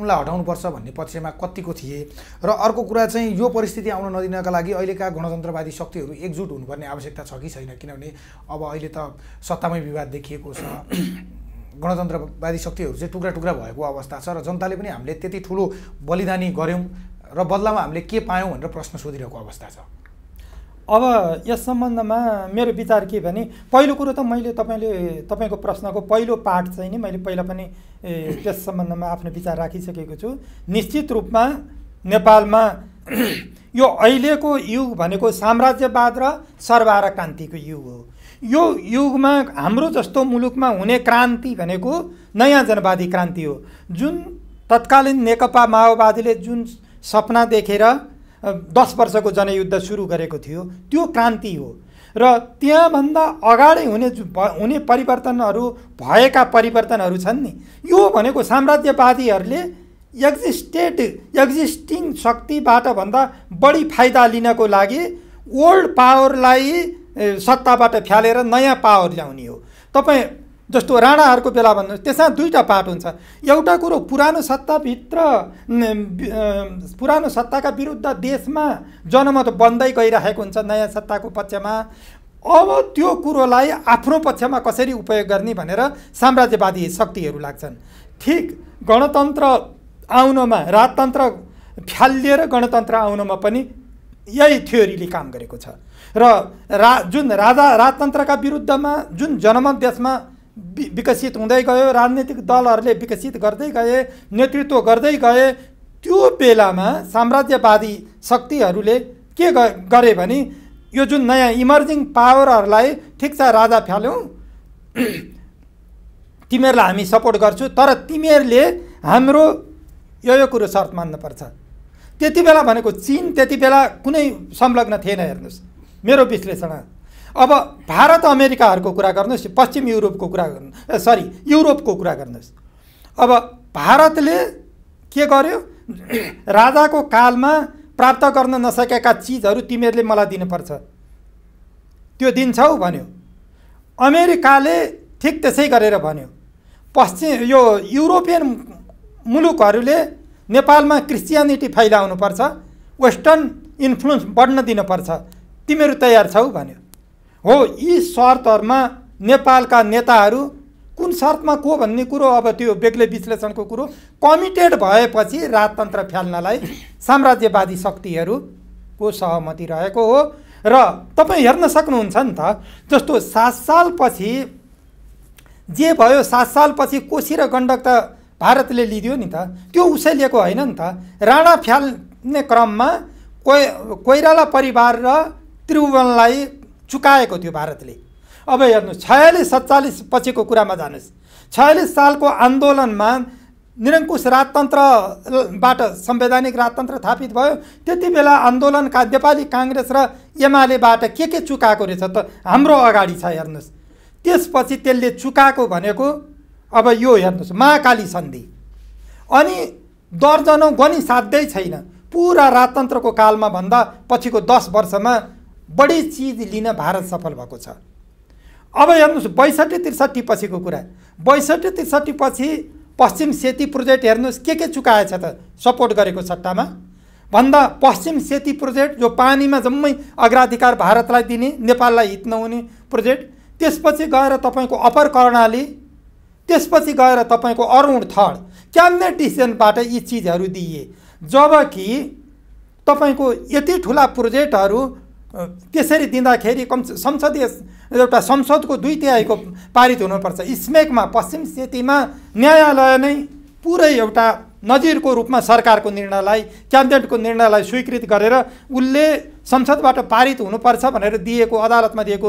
उनलाई हटाउनुपर्छ भन्ने पक्षमा कतिको थिए र अर्को कुरा चाहिँ यो परिस्थिति आउन नदिनका लागि अहिलेका गणतन्त्रवादी शक्तिहरू एकजुट हुनुपर्ने आवश्यकता छ कि छैन किनभने अब अहिले त सत्तामै विवाद देखिएको छ गणतन्त्रवादी शक्तिहरू चाहिँ टुक्रा टुक्रा भएको अवस्था छ र जनताले पनि हामीले त्यति ठुलो बलिदानी गऱ्यौँ र बदलामा हामीले के पायौँ भनेर प्रश्न सोधिरहेको अवस्था छ अब यस सम्बन्धमा मेरो विचार के भने पहिलो कुरो त मैले तपाईँले तपाईँको प्रश्नको पहिलो पाठ चाहिँ नि मैले पहिला पनि त्यस सम्बन्धमा आफ्नो विचार राखिसकेको छु निश्चित रूपमा नेपालमा यो अहिलेको युग भनेको साम्राज्यवाद र सर्वार क्रान्तिको युग हो यो युगमा हाम्रो जस्तो मुलुकमा हुने क्रान्ति भनेको नयाँ जनवादी क्रान्ति हो जुन तत्कालीन नेकपा माओवादीले जुन सपना देखेर दस वर्षको जनयुद्ध सुरु गरेको थियो त्यो क्रान्ति हो र त्यहाँभन्दा अगाडि हुने हुने परिवर्तनहरू भएका परिवर्तनहरू छन् नि यो भनेको साम्राज्यवादीहरूले एक्जिस्टेड एक्जिस्टिङ शक्तिबाट भन्दा बढी फाइदा लिनको लागि ओल्ड पावरलाई सत्ताबाट फ्यालेर नयाँ पावर ल्याउने हो तपाईँ जस्तो राणाहरूको बेला भन्नु त्यसमा दुईवटा पाठ हुन्छ एउटा कुरो पुरानो सत्ताभित्र पुरानो सत्ताका विरुद्ध देशमा जनमत बन्दै गइरहेको हुन्छ नयाँ सत्ताको पक्षमा अब त्यो कुरोलाई आफ्नो पक्षमा कसरी उपयोग गर्ने भनेर साम्राज्यवादी शक्तिहरू लाग्छन् ठिक गणतन्त्र आउनमा राजतन्त्र फ्यालिएर गणतन्त्र आउनमा पनि यही थ्योरीले काम गरेको छ र रा जुन राजा राजतन्त्रका विरुद्धमा जुन जनमत देशमा विकसित हुँदै गयो राजनीतिक दलहरूले विकसित गर्दै गए नेतृत्व गर्दै गए त्यो बेलामा साम्राज्यवादी शक्तिहरूले के गरे भने यो जुन नयाँ इमर्जिङ पावरहरूलाई ठिक छ राजा फ्याल्यौँ तिमीहरूलाई हामी सपोर्ट गर्छु तर तिमीहरूले हाम्रो यो यो कुरो सर्त मान्नुपर्छ त्यति बेला भनेको चिन त्यति बेला कुनै संलग्न थिएन हेर्नुहोस् मेरो विश्लेषण अब भारत अमेरिकाहरूको कुरा गर्नुहोस् पश्चिम युरोपको कुरा गर्नु सरी युरोपको कुरा गर्नुहोस् अब भारतले के गर्यो राजाको कालमा प्राप्त गर्न नसकेका चिजहरू तिमीहरूले मलाई दिनुपर्छ त्यो दिन्छौ भन्यो अमेरिकाले ठिक त्यसै गरेर भन्यो पश्चिम यो युरोपियन मुलुकहरूले नेपालमा क्रिस्चियनिटी फैलाउनुपर्छ वेस्टर्न इन्फ्लुएन्स बढ्न दिनुपर्छ तिमीहरू तयार छौ भन्यो हो यी शर्तहरूमा नेपालका नेताहरू कुन शर्तमा को भन्ने कुरो अब त्यो बेग्लै विश्लेषणको कुरो कमिटेड भएपछि राजतन्त्र फ्याल्नलाई साम्राज्यवादी शक्तिहरूको सहमति रहेको हो र तपाईँ हेर्न सक्नुहुन्छ नि त जस्तो सात सालपछि जे भयो सात सालपछि कोशी र गण्डक त भारतले लिदियो नि त त्यो उसै लिएको होइन नि त राणा फ्याल्ने क्रममा कोइ कोइराला परिवार र त्रिभुवनलाई चुकाएको थियो भारतले अब हेर्नुहोस् छयालिस सत्तालिस पछिको कुरामा जानुहोस् छयालिस सालको आन्दोलनमा निरङ्कुश राजतन्त्रबाट संवैधानिक राजतन्त्र स्थापित भयो त्यति बेला आन्दोलनका नेपाली काङ्ग्रेस र एमालेबाट के के चुकाएको रहेछ त हाम्रो अगाडि छ हेर्नुहोस् त्यसपछि त्यसले चुकाएको भनेको अब यो हेर्नुहोस् महाकाली सन्धि अनि दर्जनौँ गनी साध्यै छैन पुरा राजतन्त्रको कालमा भन्दा पछिको दस वर्षमा बढी चिज लिन भारत सफल भएको छ अब हेर्नुहोस् बैसठी त्रिसठी पछिको कुरा बैसठी त्रिसठी पछि पश्चिम सेती प्रोजेक्ट हेर्नुहोस् के के चुकाएछ त सपोर्ट गरेको सट्टामा भन्दा पश्चिम सेती प्रोजेक्ट जो पानीमा जम्मै अग्राधिकार भारतलाई दिने नेपाललाई हित नहुने प्रोजेक्ट त्यसपछि गएर तपाईँको अपर कर्णाली त्यसपछि गएर तपाईँको अरुण थड क्याबिनेट डिसिजनबाट यी चिजहरू दिइए जबकि तपाईँको यति ठुला प्रोजेक्टहरू त्यसरी दिँदाखेरि कम संसदीय एउटा संसदको दुई तिहाईको पारित हुनुपर्छ स्मेकमा पश्चिम सेतीमा न्यायालय नै पुरै एउटा नजिरको रूपमा सरकारको निर्णयलाई क्याबिनेटको निर्णयलाई स्वीकृत गरेर उसले संसदबाट पारित हुनुपर्छ भनेर दिएको अदालतमा दिएको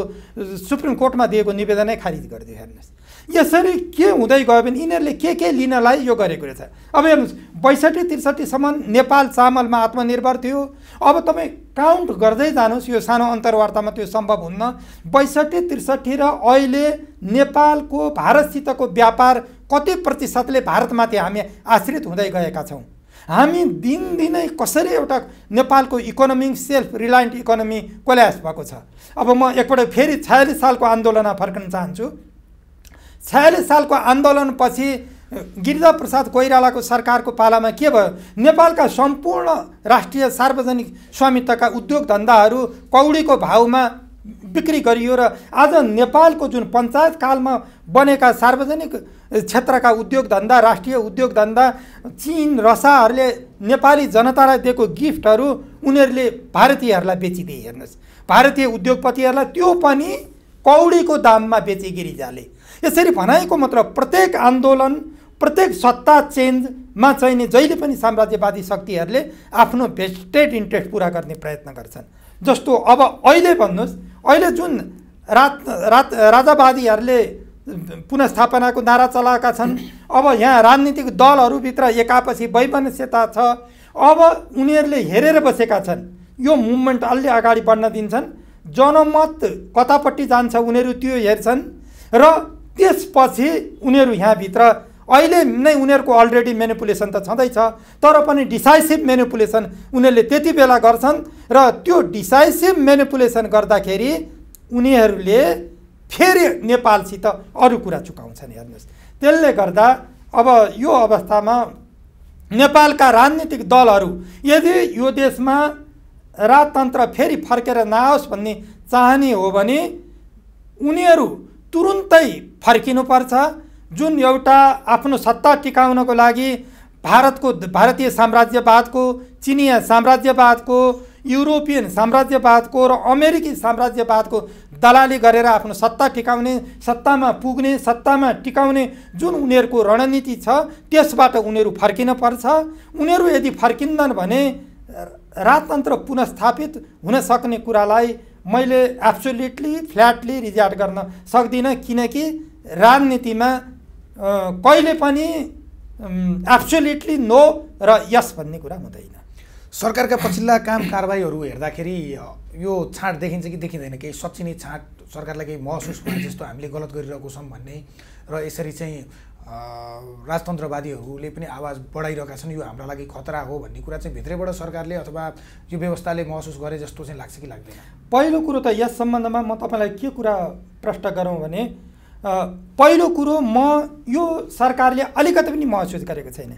सुप्रिम कोर्टमा दिएको निवेदनै खारिज गरिदियो हेर्नुहोस् यसरी के हुँदै गयो भने यिनीहरूले के के लिनलाई यो गरेको रहेछ अब हेर्नुहोस् बैसठी त्रिसठीसम्म नेपाल चामलमा आत्मनिर्भर थियो अब तपाईँ काउन्ट गर्दै जानुहोस् यो सानो अन्तर्वार्तामा त्यो सम्भव हुन्न बैसठी त्रिसठी र अहिले नेपालको भारतसितको व्यापार कति प्रतिशतले भारतमाथि हामी आश्रित हुँदै गएका छौँ हामी दिनदिनै कसरी एउटा नेपालको economy self reliant economy collapse भएको छ अब म एकपल्ट फेरि छयालिस सालको आन्दोलनमा फर्कन चाहन्छु छयालिस सालको आन्दोलनपछि गिरिजाप्रसाद कोइरालाको सरकारको पालामा के भयो नेपालका सम्पूर्ण राष्ट्रिय सार्वजनिक स्वामित्वका उद्योग धन्दाहरू कौडीको भावमा बिक्री गरियो र आज नेपालको जुन पञ्चायत कालमा बनेका सार्वजनिक क्षेत्रका उद्योग धन्दा राष्ट्रिय उद्योग धन्दा चिन रसाहरूले नेपाली जनतालाई दिएको गिफ्टहरू उनीहरूले भारतीयहरूलाई बेचिदिए हेर्नुहोस् भारतीय उद्योगपतिहरूलाई त्यो पनि कौडीको दाममा बेचे गिरिजाले यसरी भनाइको मतलब प्रत्येक आन्दोलन प्रत्येक सत्ता चेन्जमा नि जहिले पनि साम्राज्यवादी शक्तिहरूले आफ्नो भेस्टेड इन्ट्रेस्ट पुरा गर्ने प्रयत्न गर्छन् जस्तो अब अहिले भन्नुहोस् अहिले जुन रात रात राजावादीहरूले पुनस्थापनाको नारा चलाएका छन् अब यहाँ राजनीतिक दलहरूभित्र एकापछि वैमनस्यता छ अब उनीहरूले हेरेर बसेका छन् यो मुभमेन्ट अलि अगाडि बढ्न दिन्छन् जनमत कतापट्टि जान्छ उनीहरू त्यो हेर्छन् र त्यसपछि उनीहरू यहाँभित्र अहिले नै उनीहरूको अलरेडी मेनिपुलेसन त छँदैछ तर पनि डिसाइसिभ मेनिपुलेसन उनीहरूले त्यति बेला गर्छन् र त्यो डिसाइसिभ मेनिपुलेसन गर्दाखेरि उनीहरूले फेरि नेपालसित अरू कुरा चुकाउँछन् हेर्नुहोस् त्यसले गर्दा अब यो अवस्थामा नेपालका राजनीतिक दलहरू यदि यो देशमा राजतन्त्र फेरि फर्केर नआओस् भन्ने चाहने हो भने उनीहरू तुरुन्तै फर्किनुपर्छ जुन एउटा आफ्नो सत्ता टिकाउनको लागि भारतको भारतीय साम्राज्यवादको चिनिया साम्राज्यवादको युरोपियन साम्राज्यवादको र अमेरिकी साम्राज्यवादको दलाली गरेर आफ्नो सत्ता टिकाउने सत्तामा पुग्ने सत्तामा टिकाउने जुन उनीहरूको रणनीति छ त्यसबाट उनीहरू फर्किनुपर्छ उनीहरू यदि फर्किँदैन भने राजतन्त्र पुनस्थापित हुन सक्ने कुरालाई मैले एब्सोल्युटली फ्ल्याटली रिजार्ट गर्न सक्दिनँ किनकि राजनीतिमा कहिले पनि एब्सोल्युटली नो र यस भन्ने कुरा हुँदैन सरकारका पछिल्ला काम कारवाहीहरू हेर्दाखेरि यो छाँट देखिन्छ कि देखिँदैन केही सचिने छाँट सरकारलाई केही महसुस भयो जस्तो हामीले गलत गरिरहेको छौँ भन्ने र यसरी चाहिँ राजतन्त्रवादीहरूले पनि आवाज बढाइरहेका छन् यो हाम्रा लागि खतरा हो भन्ने कुरा चाहिँ भित्रैबाट सरकारले अथवा यो व्यवस्थाले महसुस गरे जस्तो चाहिँ लाग्छ कि लाग्दैन पहिलो कुरो त यस सम्बन्धमा म तपाईँलाई के कुरा प्रष्ट गरौँ भने पहिलो कुरो म यो सरकारले अलिकति पनि महसुस गरेको छैन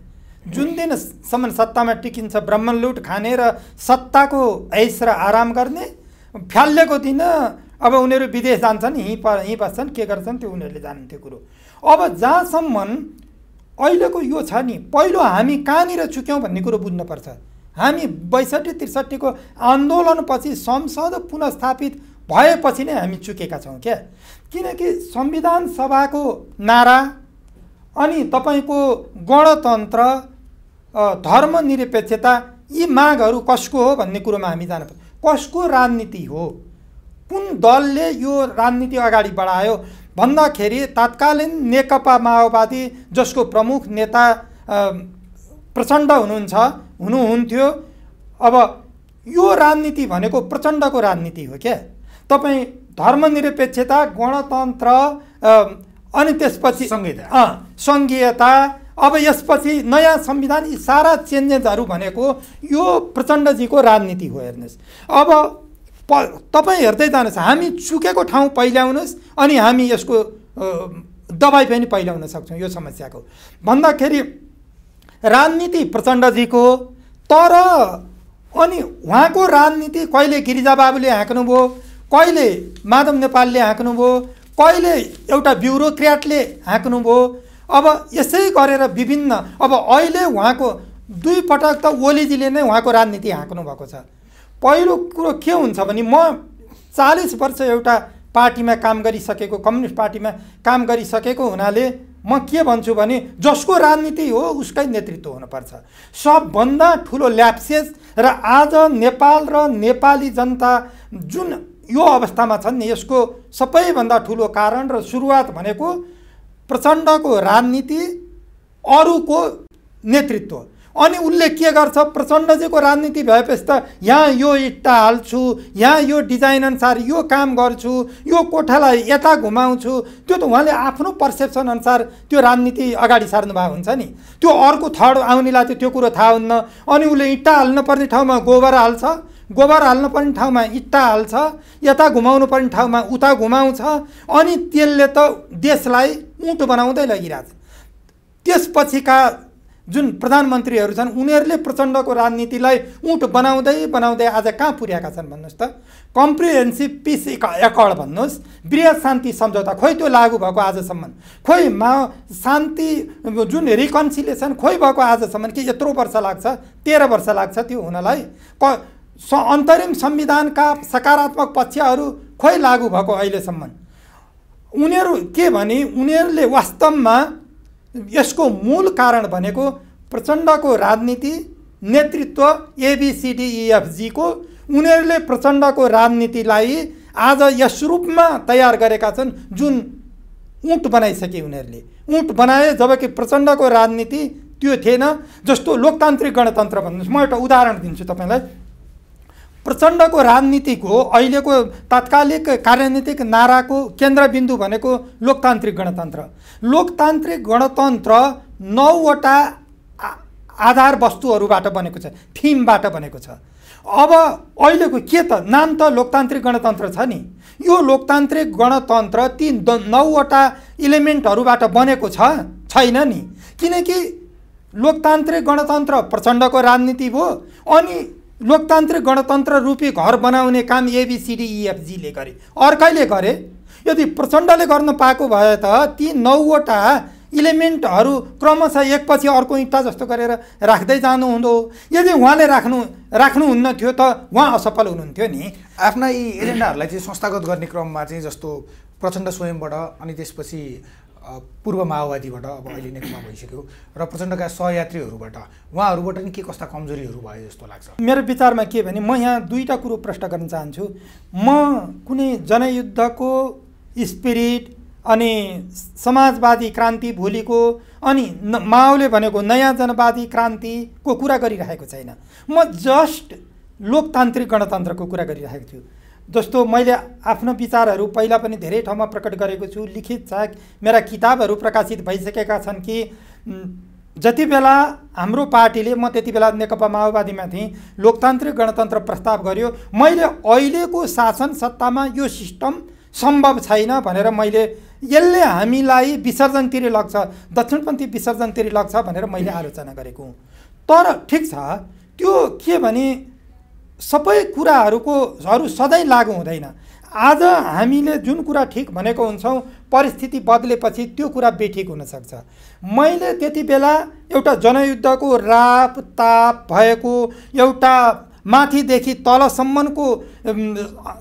जुन दिनसम्म सत्तामा टिकिन्छ ब्राह्मण लुट खाने र सत्ताको ऐस र आराम गर्ने फ्यालिएको दिन अब उनीहरू विदेश जान्छन् यहीँ प यहीँ बस्छन् के गर्छन् त्यो उनीहरूले जान्थ्यो कुरो अब जहाँसम्म अहिलेको यो छ नि पहिलो हामी कहाँनिर चुक्यौँ भन्ने कुरो बुझ्नुपर्छ हामी बैसठी त्रिसठीको आन्दोलनपछि संसद पुनस्थापित भएपछि नै हामी चुकेका छौँ क्या किनकि संविधान सभाको नारा अनि तपाईँको गणतन्त्र धर्मनिरपेक्षता यी मागहरू कसको हो भन्ने कुरोमा हामी जानु पर्छ कसको राजनीति हो कुन दलले यो राजनीति अगाडि बढायो भन्दाखेरि तात्कालीन नेकपा माओवादी जसको प्रमुख नेता प्रचण्ड हुनुहुन्छ हुनुहुन्थ्यो अब यो राजनीति भनेको प्रचण्डको राजनीति हो क्या तपाईँ धर्मनिरपेक्षता गणतन्त्र अनि त्यसपछि संहिता सङ्घीयता अब यसपछि नयाँ संविधान यी सारा चेन्जेसहरू भनेको यो प्रचण्डजीको राजनीति हो हेर्नुहोस् अब प तपाईँ हेर्दै जानुहोस् हामी चुकेको ठाउँ पहिल्याउनुहोस् अनि हामी यसको दबाई पनि पहिल्याउन सक्छौँ यो समस्याको भन्दाखेरि राजनीति प्रचण्डजीको तर अनि उहाँको राजनीति कहिले गिरिजाबाबुले हाँक्नुभयो कहिले माधव नेपालले हाँक्नुभयो कहिले एउटा ब्युरोक्राटले हाँक्नुभयो अब यसै गरेर विभिन्न अब अहिले उहाँको दुई पटक त ओलीजीले नै उहाँको राजनीति हाँक्नु भएको छ पहिलो कुरो के हुन्छ भने म चालिस वर्ष एउटा पार्टीमा काम गरिसकेको कम्युनिस्ट पार्टीमा काम गरिसकेको हुनाले म के भन्छु भने जसको राजनीति हो उसकै नेतृत्व हुनुपर्छ सबभन्दा ठुलो ल्याप्सेस र आज नेपाल र नेपाली जनता जुन यो अवस्थामा छन् नि यसको सबैभन्दा ठुलो कारण र सुरुवात भनेको प्रचण्डको राजनीति अरूको नेतृत्व अनि उसले के गर्छ प्रचण्डजीको राजनीति भएपछि त यहाँ यो इट्टा हाल्छु यहाँ यो डिजाइन अनुसार यो काम गर्छु यो कोठालाई यता घुमाउँछु त्यो त उहाँले आफ्नो पर्सेप्सन अनुसार त्यो राजनीति अगाडि सार्नु भएको हुन्छ नि त्यो अर्को थर्ड आउनेलाई त त्यो कुरो थाहा हुन्न अनि उसले इट्टा हाल्नुपर्ने ठाउँमा गोबर हाल्छ गोबर हाल्नुपर्ने ठाउँमा इट्टा हाल्छ यता घुमाउनु पर्ने ठाउँमा उता घुमाउँछ अनि त्यसले त देशलाई उँटो बनाउँदै लगिरहेछ त्यसपछिका जुन प्रधानमन्त्रीहरू छन् उनीहरूले प्रचण्डको राजनीतिलाई उँट बनाउँदै बनाउँदै आज कहाँ पुर्याएका छन् भन्नुहोस् त कम्प्रिहेन्सिभ पिस एकड भन्नुहोस् वृहत शान्ति सम्झौता खोइ त्यो लागू भएको आजसम्म खोइ मा शान्ति जुन रिकन्सिलेसन खोइ भएको आजसम्म कि यत्रो वर्ष लाग्छ तेह्र वर्ष लाग्छ त्यो हुनलाई क स अन्तरिम संविधानका सकारात्मक पक्षहरू खोइ लागू भएको अहिलेसम्म उनीहरू के भने उनीहरूले वास्तवमा यसको मूल कारण भनेको प्रचण्डको राजनीति नेतृत्व एबिसिडिइएफजीको e उनीहरूले प्रचण्डको राजनीतिलाई आज यस रूपमा तयार गरेका छन् जुन उँट बनाइसके उनीहरूले उँट बनाए जबकि प्रचण्डको राजनीति त्यो थिएन जस्तो लोकतान्त्रिक गणतन्त्र भन्नुहोस् म एउटा उदाहरण दिन्छु तपाईँलाई प्रचण्डको राजनीतिक हो अहिलेको तात्कालिक कार्यनीतिक नाराको केन्द्रबिन्दु भनेको लोकतान्त्रिक गणतन्त्र लोकतान्त्रिक गणतन्त्र नौवटा आधार वस्तुहरूबाट बनेको छ थिमबाट बनेको छ अब अहिलेको के त नाम त लोकतान्त्रिक गणतन्त्र छ नि यो लोकतान्त्रिक गणतन्त्र ती नौवटा इलिमेन्टहरूबाट बनेको छ छैन नि किनकि लोकतान्त्रिक गणतन्त्र प्रचण्डको राजनीति हो अनि लोकतान्त्रिक गणतन्त्र रूपी घर बनाउने काम एबिसिडिइएफजीले e गरे अर्कैले गरे यदि प्रचण्डले गर्न पाएको भए त ती नौवटा इलिमेन्टहरू क्रमशः एकपछि अर्को इँटा जस्तो गरेर राख्दै जानुहुँदो यदि उहाँले राख्नु राख्नुहुन्न थियो त उहाँ असफल हुनुहुन्थ्यो नि आफ्ना यी एजेन्डाहरूलाई चाहिँ संस्थागत गर्ने क्रममा चाहिँ जस्तो प्रचण्ड स्वयंबाट अनि त्यसपछि पूर्व माओवादीबाट अब अहिले नेकपा भइसक्यो र प्रचण्डका सहयात्रीहरूबाट उहाँहरूबाट नि के कस्ता कमजोरीहरू भयो जस्तो लाग्छ मेरो विचारमा के भने म यहाँ दुईवटा कुरो प्रश्न गर्न चाहन्छु म कुनै जनयुद्धको स्पिरिट अनि समाजवादी क्रान्ति भोलिको अनि माओले भनेको नयाँ जनवादी क्रान्तिको कुरा गरिरहेको छैन म जस्ट लोकतान्त्रिक गणतन्त्रको कुरा गरिरहेको छु जस्तो मैले आफ्नो विचारहरू पहिला पनि धेरै ठाउँमा प्रकट गरेको छु लिखित छ मेरा किताबहरू प्रकाशित भइसकेका छन् कि जति बेला हाम्रो पार्टीले म त्यति बेला नेकपा माओवादीमा थिएँ लोकतान्त्रिक गणतन्त्र प्रस्ताव गर्यो मैले अहिलेको शासन सत्तामा यो सिस्टम सम्भव छैन भनेर मैले यसले हामीलाई विसर्जनतिर लग्छ दक्षिणपन्थी विसर्जनतिर लग्छ भनेर मैले आलोचना गरेको तर ठिक छ त्यो के भने सबै कुराहरूको हरू सधैँ लागु हुँदैन आज हामीले जुन कुरा ठिक भनेको हुन्छौँ परिस्थिति बद्लेपछि त्यो कुरा बेठिक हुनसक्छ मैले त्यति बेला एउटा जनयुद्धको राप ताप भएको एउटा माथिदेखि तलसम्मको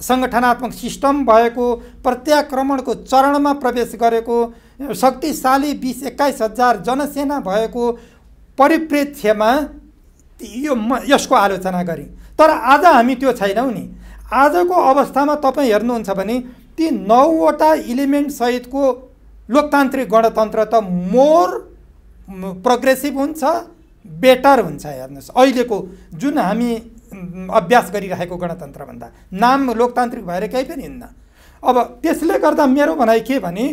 सङ्गठनात्मक सिस्टम भएको प्रत्याक्रमणको चरणमा प्रवेश गरेको शक्तिशाली बिस एक्काइस हजार जनसेना भएको परिप्रेक्ष्यमा यो म यसको आलोचना गरेँ तर आज हामी त्यो छैनौँ नि आजको अवस्थामा तपाईँ हेर्नुहुन्छ भने ती नौवटा इलिमेन्टसहितको लोकतान्त्रिक गणतन्त्र त मोर प्रोग्रेसिभ हुन्छ बेटर हुन्छ हेर्नुहोस् अहिलेको जुन हामी अभ्यास गरिरहेको गणतन्त्रभन्दा नाम लोकतान्त्रिक भएर केही पनि हिँड्न अब त्यसले गर्दा मेरो भनाइ के भने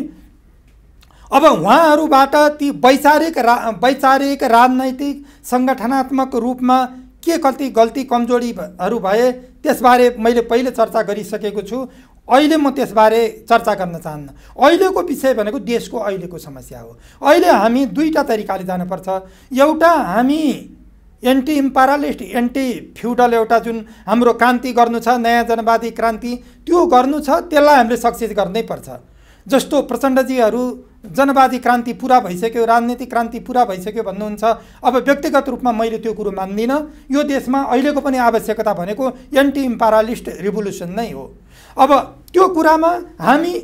अब उहाँहरूबाट ती वैचारिक रा वैचारिक राजनैतिक सङ्गठनात्मक रूपमा के कति गल्ती कमजोरीहरू भए त्यसबारे मैले पहिले चर्चा गरिसकेको छु अहिले म त्यसबारे चर्चा गर्न चाहन्न अहिलेको विषय भनेको देशको अहिलेको समस्या हो अहिले हामी दुईवटा तरिकाले जानुपर्छ एउटा हामी एन्टी इम्पारालिस्ट एन्टी फ्युडल एउटा जुन हाम्रो क्रान्ति गर्नु छ नयाँ जनवादी क्रान्ति त्यो गर्नु छ त्यसलाई हामीले सक्सेस गर्नै पर्छ जस्तो प्रचण्डजीहरू जनवादी क्रान्ति पुरा भइसक्यो राजनीतिक क्रान्ति पुरा भइसक्यो भन्नुहुन्छ अब व्यक्तिगत रूपमा मैले त्यो कुरो मान्दिनँ यो देशमा अहिलेको पनि आवश्यकता भनेको एन्टी इम्पारालिस्ट रिभोल्युसन नै हो अब त्यो कुरामा हामी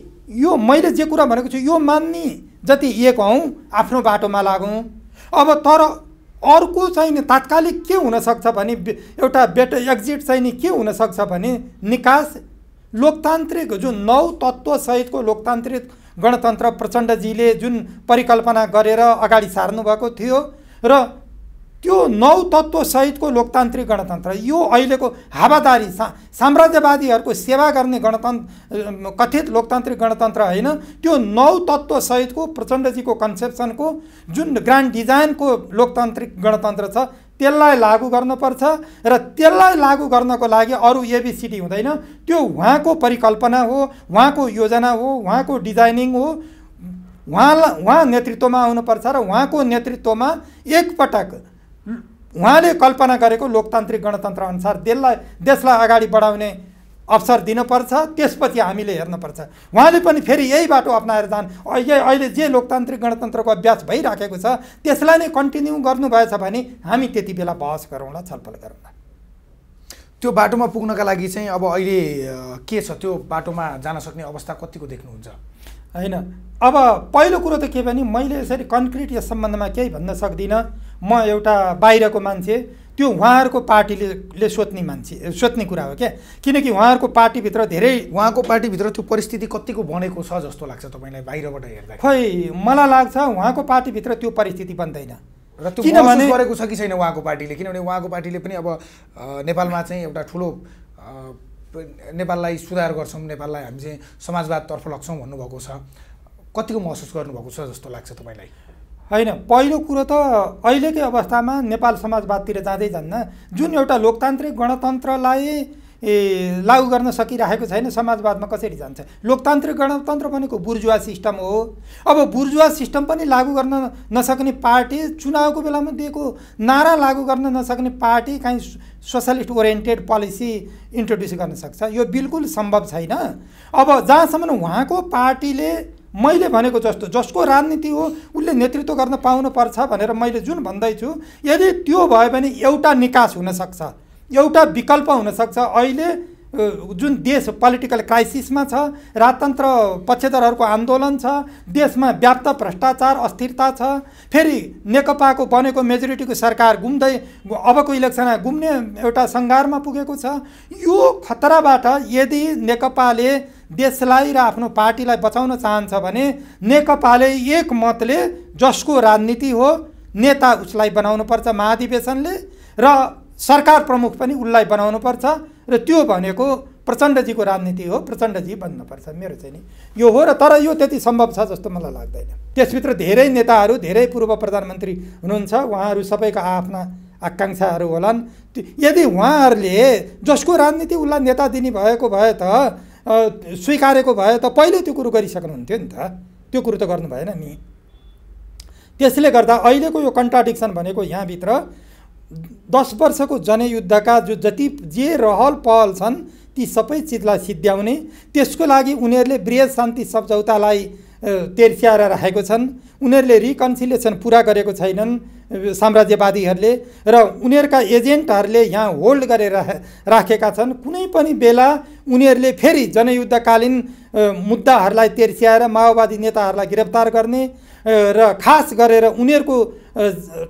यो मैले जे कुरा भनेको छु यो मान्ने जति एक हौँ आफ्नो बाटोमा लागौँ अब तर अर्को चाहिँ नि तात्कालिक के हुनसक्छ भने एउटा बेट एक्जिट चाहिँ नि के हुनसक्छ भने निकास लोकतान्त्रिक जुन नौ तत्त्वसहितको लोकतान्त्रिक गणतन्त्र प्रचण्डजीले जुन परिकल्पना गरेर अगाडि सार्नुभएको थियो र त्यो नौ तत्त्वसहितको लोकतान्त्रिक गणतन्त्र यो अहिलेको हावादारी सा साम्राज्यवादीहरूको सेवा गर्ने गणतन्त्र कथित लोकतान्त्रिक गणतन्त्र होइन त्यो नौ तत्त्वसहितको प्रचण्डजीको कन्सेप्सनको जुन ग्रान्ड डिजाइनको लोकतान्त्रिक गणतन्त्र छ त्यसलाई लागू गर्नुपर्छ र त्यसलाई लागू गर्नको लागि अरू एबिसिडी हुँदैन त्यो उहाँको परिकल्पना हो उहाँको योजना हो उहाँको डिजाइनिङ हो उहाँलाई उहाँ नेतृत्वमा आउनुपर्छ र उहाँको नेतृत्वमा एकपटक उहाँले कल्पना गरेको लोकतान्त्रिक गणतन्त्र अनुसार देशलाई देशलाई अगाडि बढाउने अवसर दिनुपर्छ त्यसपछि हामीले हेर्नुपर्छ उहाँले पनि फेरि यही बाटो अप्नाएर जान अहिले अहिले जे लोकतान्त्रिक गणतन्त्रको अभ्यास भइराखेको छ त्यसलाई नै कन्टिन्यू गर्नुभएछ भने हामी त्यति बेला बहस गरौँला छलफल गरौँला त्यो बाटोमा पुग्नका लागि चाहिँ अब अहिले के छ त्यो बाटोमा जान सक्ने अवस्था कतिको देख्नुहुन्छ होइन अब पहिलो कुरो त के भने मैले यसरी कन्क्रिट यस सम्बन्धमा केही भन्न सक्दिनँ म एउटा बाहिरको मान्छे त्यो उहाँहरूको पार्टीले ले मान्छे सोध्ने कुरा हो क्या किनकि उहाँहरूको पार्टीभित्र धेरै उहाँको पार्टीभित्र त्यो परिस्थिति कतिको बनेको छ जस्तो लाग्छ तपाईँलाई बाहिरबाट हेर्दा खै मलाई लाग्छ उहाँको पार्टीभित्र त्यो परिस्थिति बन्दैन र त्यो किनभने गरेको छ कि छैन उहाँको पार्टीले किनभने उहाँको पार्टीले पनि अब नेपालमा चाहिँ एउटा ठुलो नेपाललाई सुधार गर्छौँ नेपाललाई हामी चाहिँ समाजवादतर्फ लग्छौँ भन्नुभएको छ कतिको महसुस गर्नुभएको छ जस्तो लाग्छ तपाईँलाई होइन पहिलो कुरो त अहिलेकै अवस्थामा नेपाल समाजवादतिर जाँदै जान्न जुन एउटा लोकतान्त्रिक गणतन्त्रलाई ए लागु गर्न सकिरहेको छैन समाजवादमा कसरी जान्छ लोकतान्त्रिक गणतन्त्र भनेको बुर्जुवा सिस्टम हो अब बुर्जुवा सिस्टम पनि लागु गर्न नसक्ने पार्टी चुनावको बेलामा दिएको नारा लागु गर्न नसक्ने पार्टी काहीँ सोसलिस्ट ओरिएन्टेड पोलिसी इन्ट्रोड्युस गर्न सक्छ यो बिल्कुल सम्भव छैन अब जहाँसम्म उहाँको पार्टीले मैले भनेको जस्तो जसको राजनीति हो उसले नेतृत्व गर्न पाउनुपर्छ भनेर मैले जुन भन्दैछु यदि त्यो भयो भने एउटा निकास हुनसक्छ एउटा विकल्प हुनसक्छ अहिले जुन देश पोलिटिकल क्राइसिसमा छ राजतन्त्र पक्षधरहरूको आन्दोलन छ देशमा व्याप्त भ्रष्टाचार अस्थिरता छ फेरि नेकपाको बनेको मेजोरिटीको सरकार गुम्दै अबको इलेक्सन गुम्ने एउटा सङ्घारमा पुगेको छ यो खतराबाट यदि नेकपाले देशलाई र आफ्नो पार्टीलाई बचाउन चाहन्छ भने नेकपाले एक मतले जसको राजनीति हो नेता उसलाई बनाउनुपर्छ महाधिवेशनले र सरकार प्रमुख पनि उसलाई बनाउनुपर्छ र त्यो भनेको प्रचण्डजीको राजनीति हो प्रचण्डजी बन्नुपर्छ मेरो चाहिँ नि यो हो र तर यो त्यति सम्भव छ जस्तो मलाई लाग्दैन त्यसभित्र धेरै नेताहरू धेरै पूर्व प्रधानमन्त्री हुनुहुन्छ उहाँहरू सबैको आफ्ना आकाङ्क्षाहरू होलान् यदि उहाँहरूले जसको राजनीति उसलाई नेता दिने भएको भए त स्वीकारेको भए त पहिल्यै त्यो कुरो गरिसक्नुहुन्थ्यो नि त त्यो कुरो त गर्नु भएन नि त्यसले गर्दा अहिलेको यो कन्ट्राडिक्सन भनेको यहाँभित्र दस वर्षको जनयुद्धका जो जति जे रहल पहल छन् ती सबै चिजलाई सिद्ध्याउने त्यसको लागि उनीहरूले वृहत शान्ति सम्झौतालाई तेर्स्याएर राखेको छन् उनीहरूले रिकन्सिलिएसन पुरा गरेको छैनन् साम्राज्यवादीहरूले र उनीहरूका एजेन्टहरूले यहाँ होल्ड गरेर राखेका छन् कुनै पनि बेला उनीहरूले फेरि जनयुद्धकालीन मुद्दाहरूलाई तेर्स्याएर माओवादी नेताहरूलाई गिरफ्तार गर्ने र खास गरेर उनीहरूको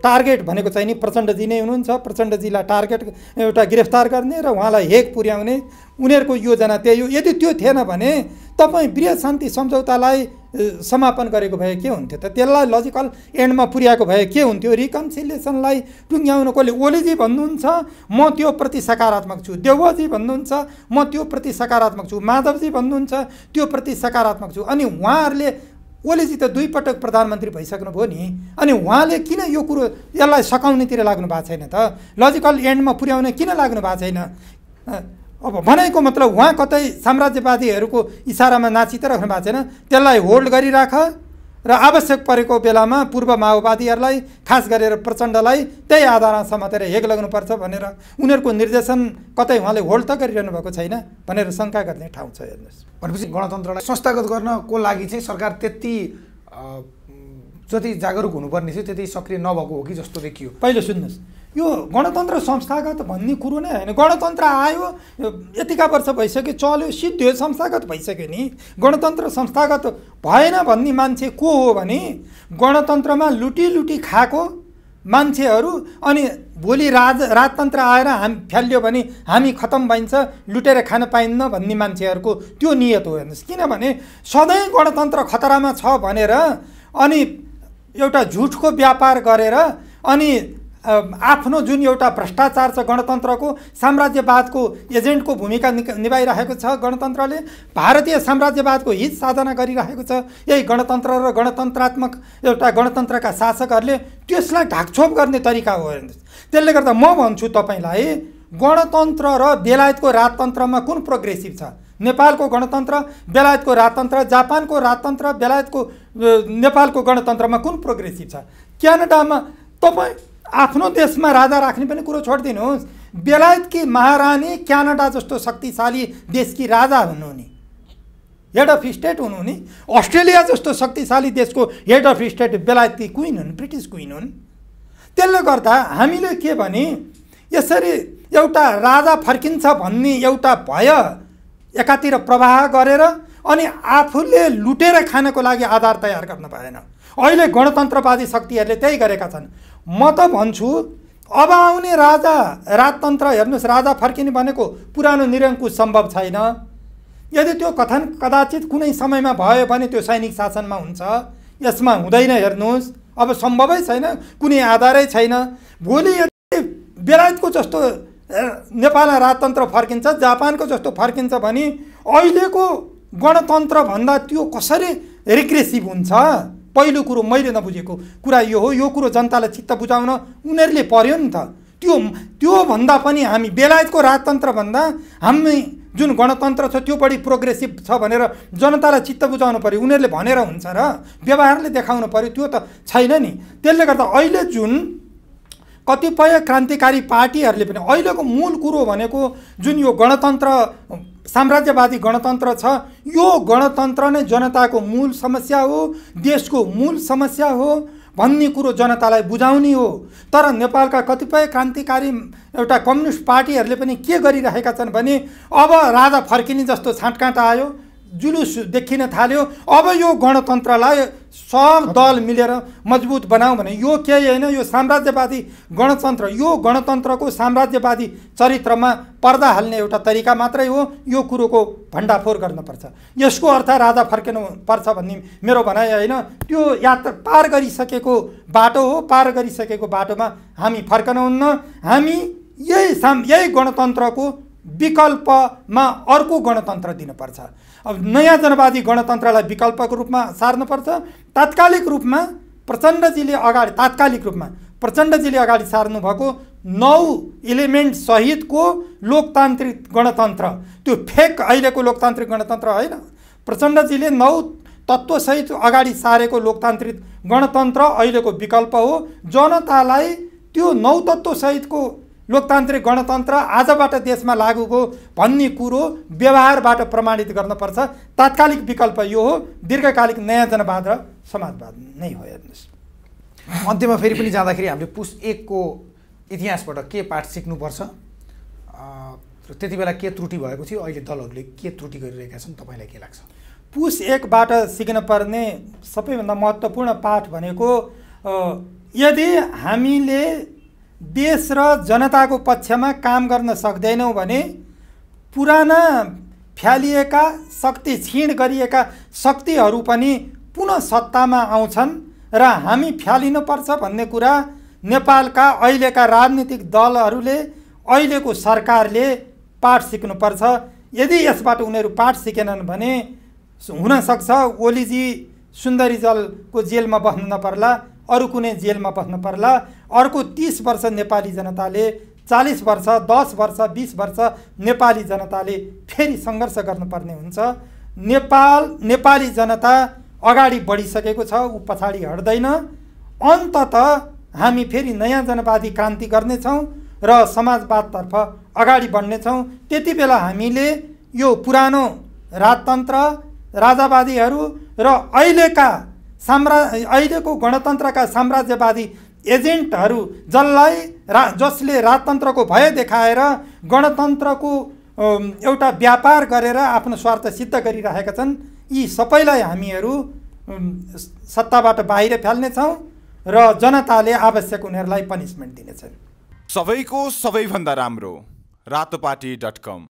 टार्गेट भनेको चाहिँ नि प्रचण्डजी नै हुनुहुन्छ प्रचण्डजीलाई टार्गेट एउटा गिरफ्तार गर्ने र उहाँलाई हेक पुर्याउने उनीहरूको योजना त्यही हो यदि त्यो थिएन भने तपाईँ वृह शान्ति सम्झौतालाई समापन गरेको भए के हुन्थ्यो त त्यसलाई लजिकल एन्डमा पुर्याएको भए के हुन्थ्यो रिकन्सिलिएसनलाई कसले ओलीजी भन्नुहुन्छ म त्यो प्रति सकारात्मक छु देवजी भन्नुहुन्छ म त्यो प्रति सकारात्मक छु माधवजी भन्नुहुन्छ त्यो प्रति सकारात्मक छु अनि उहाँहरूले ओलीजी त पटक प्रधानमन्त्री भइसक्नुभयो नि अनि उहाँले किन यो कुरो यसलाई सकाउनेतिर लाग्नु भएको छैन त लजिकल एन्डमा पुर्याउने किन लाग्नु भएको छैन अब भनेको मतलब उहाँ कतै साम्राज्यवादीहरूको इसारामा नाचित राख्नु भएको छैन त्यसलाई होल्ड गरिराख र आवश्यक परेको बेलामा पूर्व माओवादीहरूलाई खास गरेर प्रचण्डलाई त्यही आधारमा समातेर हेग लग्नुपर्छ भनेर उनीहरूको निर्देशन कतै उहाँले होल्ड त गरिरहनु भएको छैन भनेर शङ्का गर्ने ठाउँ छ हेर्नुहोस् भनेपछि गणतन्त्रलाई संस्थागत गर्नको लागि चाहिँ सरकार त्यति जति जागरुक हुनुपर्ने थियो त्यति सक्रिय नभएको हो कि जस्तो देखियो पहिलो सुन्नुहोस् यो गणतन्त्र संस्थागत भन्ने कुरो नै होइन गणतन्त्र आयो यतिका वर्ष भइसक्यो चल्यो सिद्धियो संस्थागत भइसक्यो नि गणतन्त्र संस्थागत भएन भन्ने मान्छे को हो भने गणतन्त्रमा लुटी लुटी खाएको मान्छेहरू अनि भोलि राज राजतन्त्र आएर हामी फ्यालियो भने हामी खत्म भइन्छ लुटेर खान पाइन्न भन्ने मान्छेहरूको त्यो नियत हो हेर्नुहोस् किनभने सधैँ गणतन्त्र खतरामा छ भनेर अनि एउटा झुटको व्यापार गरेर अनि आफ्नो जुन एउटा भ्रष्टाचार छ गणतन्त्रको साम्राज्यवादको एजेन्टको भूमिका निभाइरहेको छ गणतन्त्रले भारतीय साम्राज्यवादको हित साधना गरिरहेको छ यही गणतन्त्र र गणतन्त्रात्मक एउटा गणतन्त्रका शासकहरूले त्यसलाई ढाकछोप गर्ने तरिका हो त्यसले गर्दा म भन्छु तपाईँलाई गणतन्त्र र बेलायतको राजतन्त्रमा कुन प्रोग्रेसिभ छ नेपालको गणतन्त्र बेलायतको राजतन्त्र जापानको राजतन्त्र बेलायतको नेपालको गणतन्त्रमा कुन प्रोग्रेसिभ छ क्यानाडामा तपाईँ आफ्नो देशमा राजा राख्ने पनि कुरो छोडिदिनुहोस् बेलायतकी महारानी क्यानाडा जस्तो शक्तिशाली देशकी राजा हुनुहुने हेड अफ स्टेट हुनुहुने अस्ट्रेलिया जस्तो शक्तिशाली देशको हेड अफ स्टेट बेलायतकी क्विन हुन् ब्रिटिस क्विन हुन् त्यसले गर्दा हामीले के भने यसरी एउटा राजा फर्किन्छ भन्ने एउटा भय एकातिर प्रवाह गरेर अनि आफूले लुटेर खानको लागि आधार तयार गर्न पाएन अहिले गणतन्त्रवादी शक्तिहरूले त्यही गरेका छन् म त भन्छु अब आउने राजा राजतन्त्र हेर्नुहोस् राजा फर्किने भनेको पुरानो निरङ्कुश सम्भव छैन यदि त्यो कथन कदाचित कुनै समयमा भयो भने त्यो सैनिक शासनमा हुन्छ यसमा हुँदैन हेर्नुहोस् अब सम्भवै छैन कुनै आधारै छैन भोलि यदि बेलायतको जस्तो नेपालमा राजतन्त्र फर्किन्छ जापानको जस्तो फर्किन्छ भने अहिलेको गणतन्त्रभन्दा त्यो कसरी रिग्रेसिभ हुन्छ पहिलो कुरो मैले नबुझेको कुरा यो हो यो कुरो जनतालाई चित्त बुझाउन उनीहरूले पर्यो नि त त्यो त्योभन्दा पनि हामी बेलायतको राजतन्त्रभन्दा हामी जुन गणतन्त्र छ त्यो बढी प्रोग्रेसिभ छ भनेर जनतालाई चित्त बुझाउनु पऱ्यो उनीहरूले भनेर हुन्छ र व्यवहारले देखाउनु पऱ्यो त्यो त छैन नि त्यसले गर्दा अहिले जुन कतिपय क्रान्तिकारी पार्टीहरूले पनि अहिलेको मूल कुरो भनेको जुन यो गणतन्त्र साम्राज्यवादी गणतन्त्र छ यो गणतन्त्र नै जनताको मूल समस्या हो देशको मूल समस्या हो भन्ने कुरो जनतालाई बुझाउने हो तर नेपालका कतिपय क्रान्तिकारी एउटा कम्युनिस्ट पार्टीहरूले पनि के गरिरहेका छन् भने अब राजा फर्किने जस्तो छाँटकाँट आयो जुलुस देखिन थाल्यो अब यो गणतन्त्रलाई सब दल मिलेर मजबुत बनाऊ भने यो केही होइन यो साम्राज्यवादी गणतन्त्र यो गणतन्त्रको साम्राज्यवादी चरित्रमा पर्दा हाल्ने एउटा तरिका मात्रै हो यो कुरोको भण्डाफोर गर्नुपर्छ यसको अर्थ राजा फर्किनु पर्छ भन्ने मेरो भनाइ होइन त्यो यात्रा पार गरिसकेको बाटो हो पार गरिसकेको बाटोमा हामी फर्कनुहुन्न हामी यही साम यही गणतन्त्रको विकल्पमा अर्को गणतन्त्र दिनुपर्छ अब नयाँ जनवादी गणतन्त्रलाई विकल्पको रूपमा सार्नुपर्छ तात्कालिक रूपमा प्रचण्डजीले अगाडि तात्कालिक रूपमा प्रचण्डजीले अगाडि सार्नुभएको नौ इलिमेन्ट सहितको लोकतान्त्रिक गणतन्त्र त्यो फेक अहिलेको लोकतान्त्रिक गणतन्त्र होइन प्रचण्डजीले नौ तत्त्वसहित अगाडि सारेको लोकतान्त्रिक गणतन्त्र अहिलेको विकल्प हो जनतालाई त्यो नौ तत्त्वसहितको लोकतान्त्रिक गणतन्त्र आजबाट देशमा लागुको भन्ने कुरो व्यवहारबाट प्रमाणित गर्नुपर्छ तात्कालिक विकल्प यो हो दीर्घकालिक नयाँ जनवाद र समाजवाद नै हो हेर्नुहोस् अन्त्यमा फेरि पनि जाँदाखेरि हामीले पुस एकको इतिहासबाट के पाठ सिक्नुपर्छ त्यति बेला के त्रुटि भएको थियो अहिले दलहरूले के त्रुटि गरिरहेका छन् तपाईँलाई के लाग्छ पुस एकबाट सिक्न पर्ने सबैभन्दा महत्त्वपूर्ण पाठ भनेको यदि हामीले देश र जनताको पक्षमा काम गर्न सक्दैनौँ भने पुराना फ्यालिएका शक्ति क्षीण गरिएका शक्तिहरू पनि पुनः सत्तामा आउँछन् र हामी फ्यालिनुपर्छ भन्ने कुरा नेपालका अहिलेका राजनीतिक दलहरूले अहिलेको सरकारले पाठ सिक्नुपर्छ यदि यसबाट उनीहरू पाठ सिकेनन् भने हुनसक्छ ओलीजी सुन्दरी जलको जेलमा बस्नु नपर्ला अरू कुनै जेलमा बस्न पर्ला अर्को तिस वर्ष नेपाली जनताले चालिस वर्ष दस वर्ष बिस वर्ष नेपाली जनताले फेरि सङ्घर्ष गर्नुपर्ने हुन्छ नेपाल नेपाली जनता अगाडि बढिसकेको छ ऊ पछाडि हट्दैन अन्तत हामी फेरि नयाँ जनवादी क्रान्ति गर्नेछौँ र समाजवादतर्फ अगाडि बढ्नेछौँ त्यति बेला हामीले यो पुरानो राजतन्त्र राजावादीहरू र अहिलेका साम्रा अहिलेको गणतन्त्रका साम्राज्यवादी एजेन्टहरू जसलाई रा जसले राजतन्त्रको भय देखाएर गणतन्त्रको एउटा व्यापार गरेर आफ्नो स्वार्थ सिद्ध गरिरहेका छन् यी सबैलाई हामीहरू सत्ताबाट बाहिर फ्याल्नेछौँ र जनताले आवश्यक उनीहरूलाई पनिसमेन्ट दिनेछन् सबैको सबैभन्दा राम्रो रातोपाटी डट कम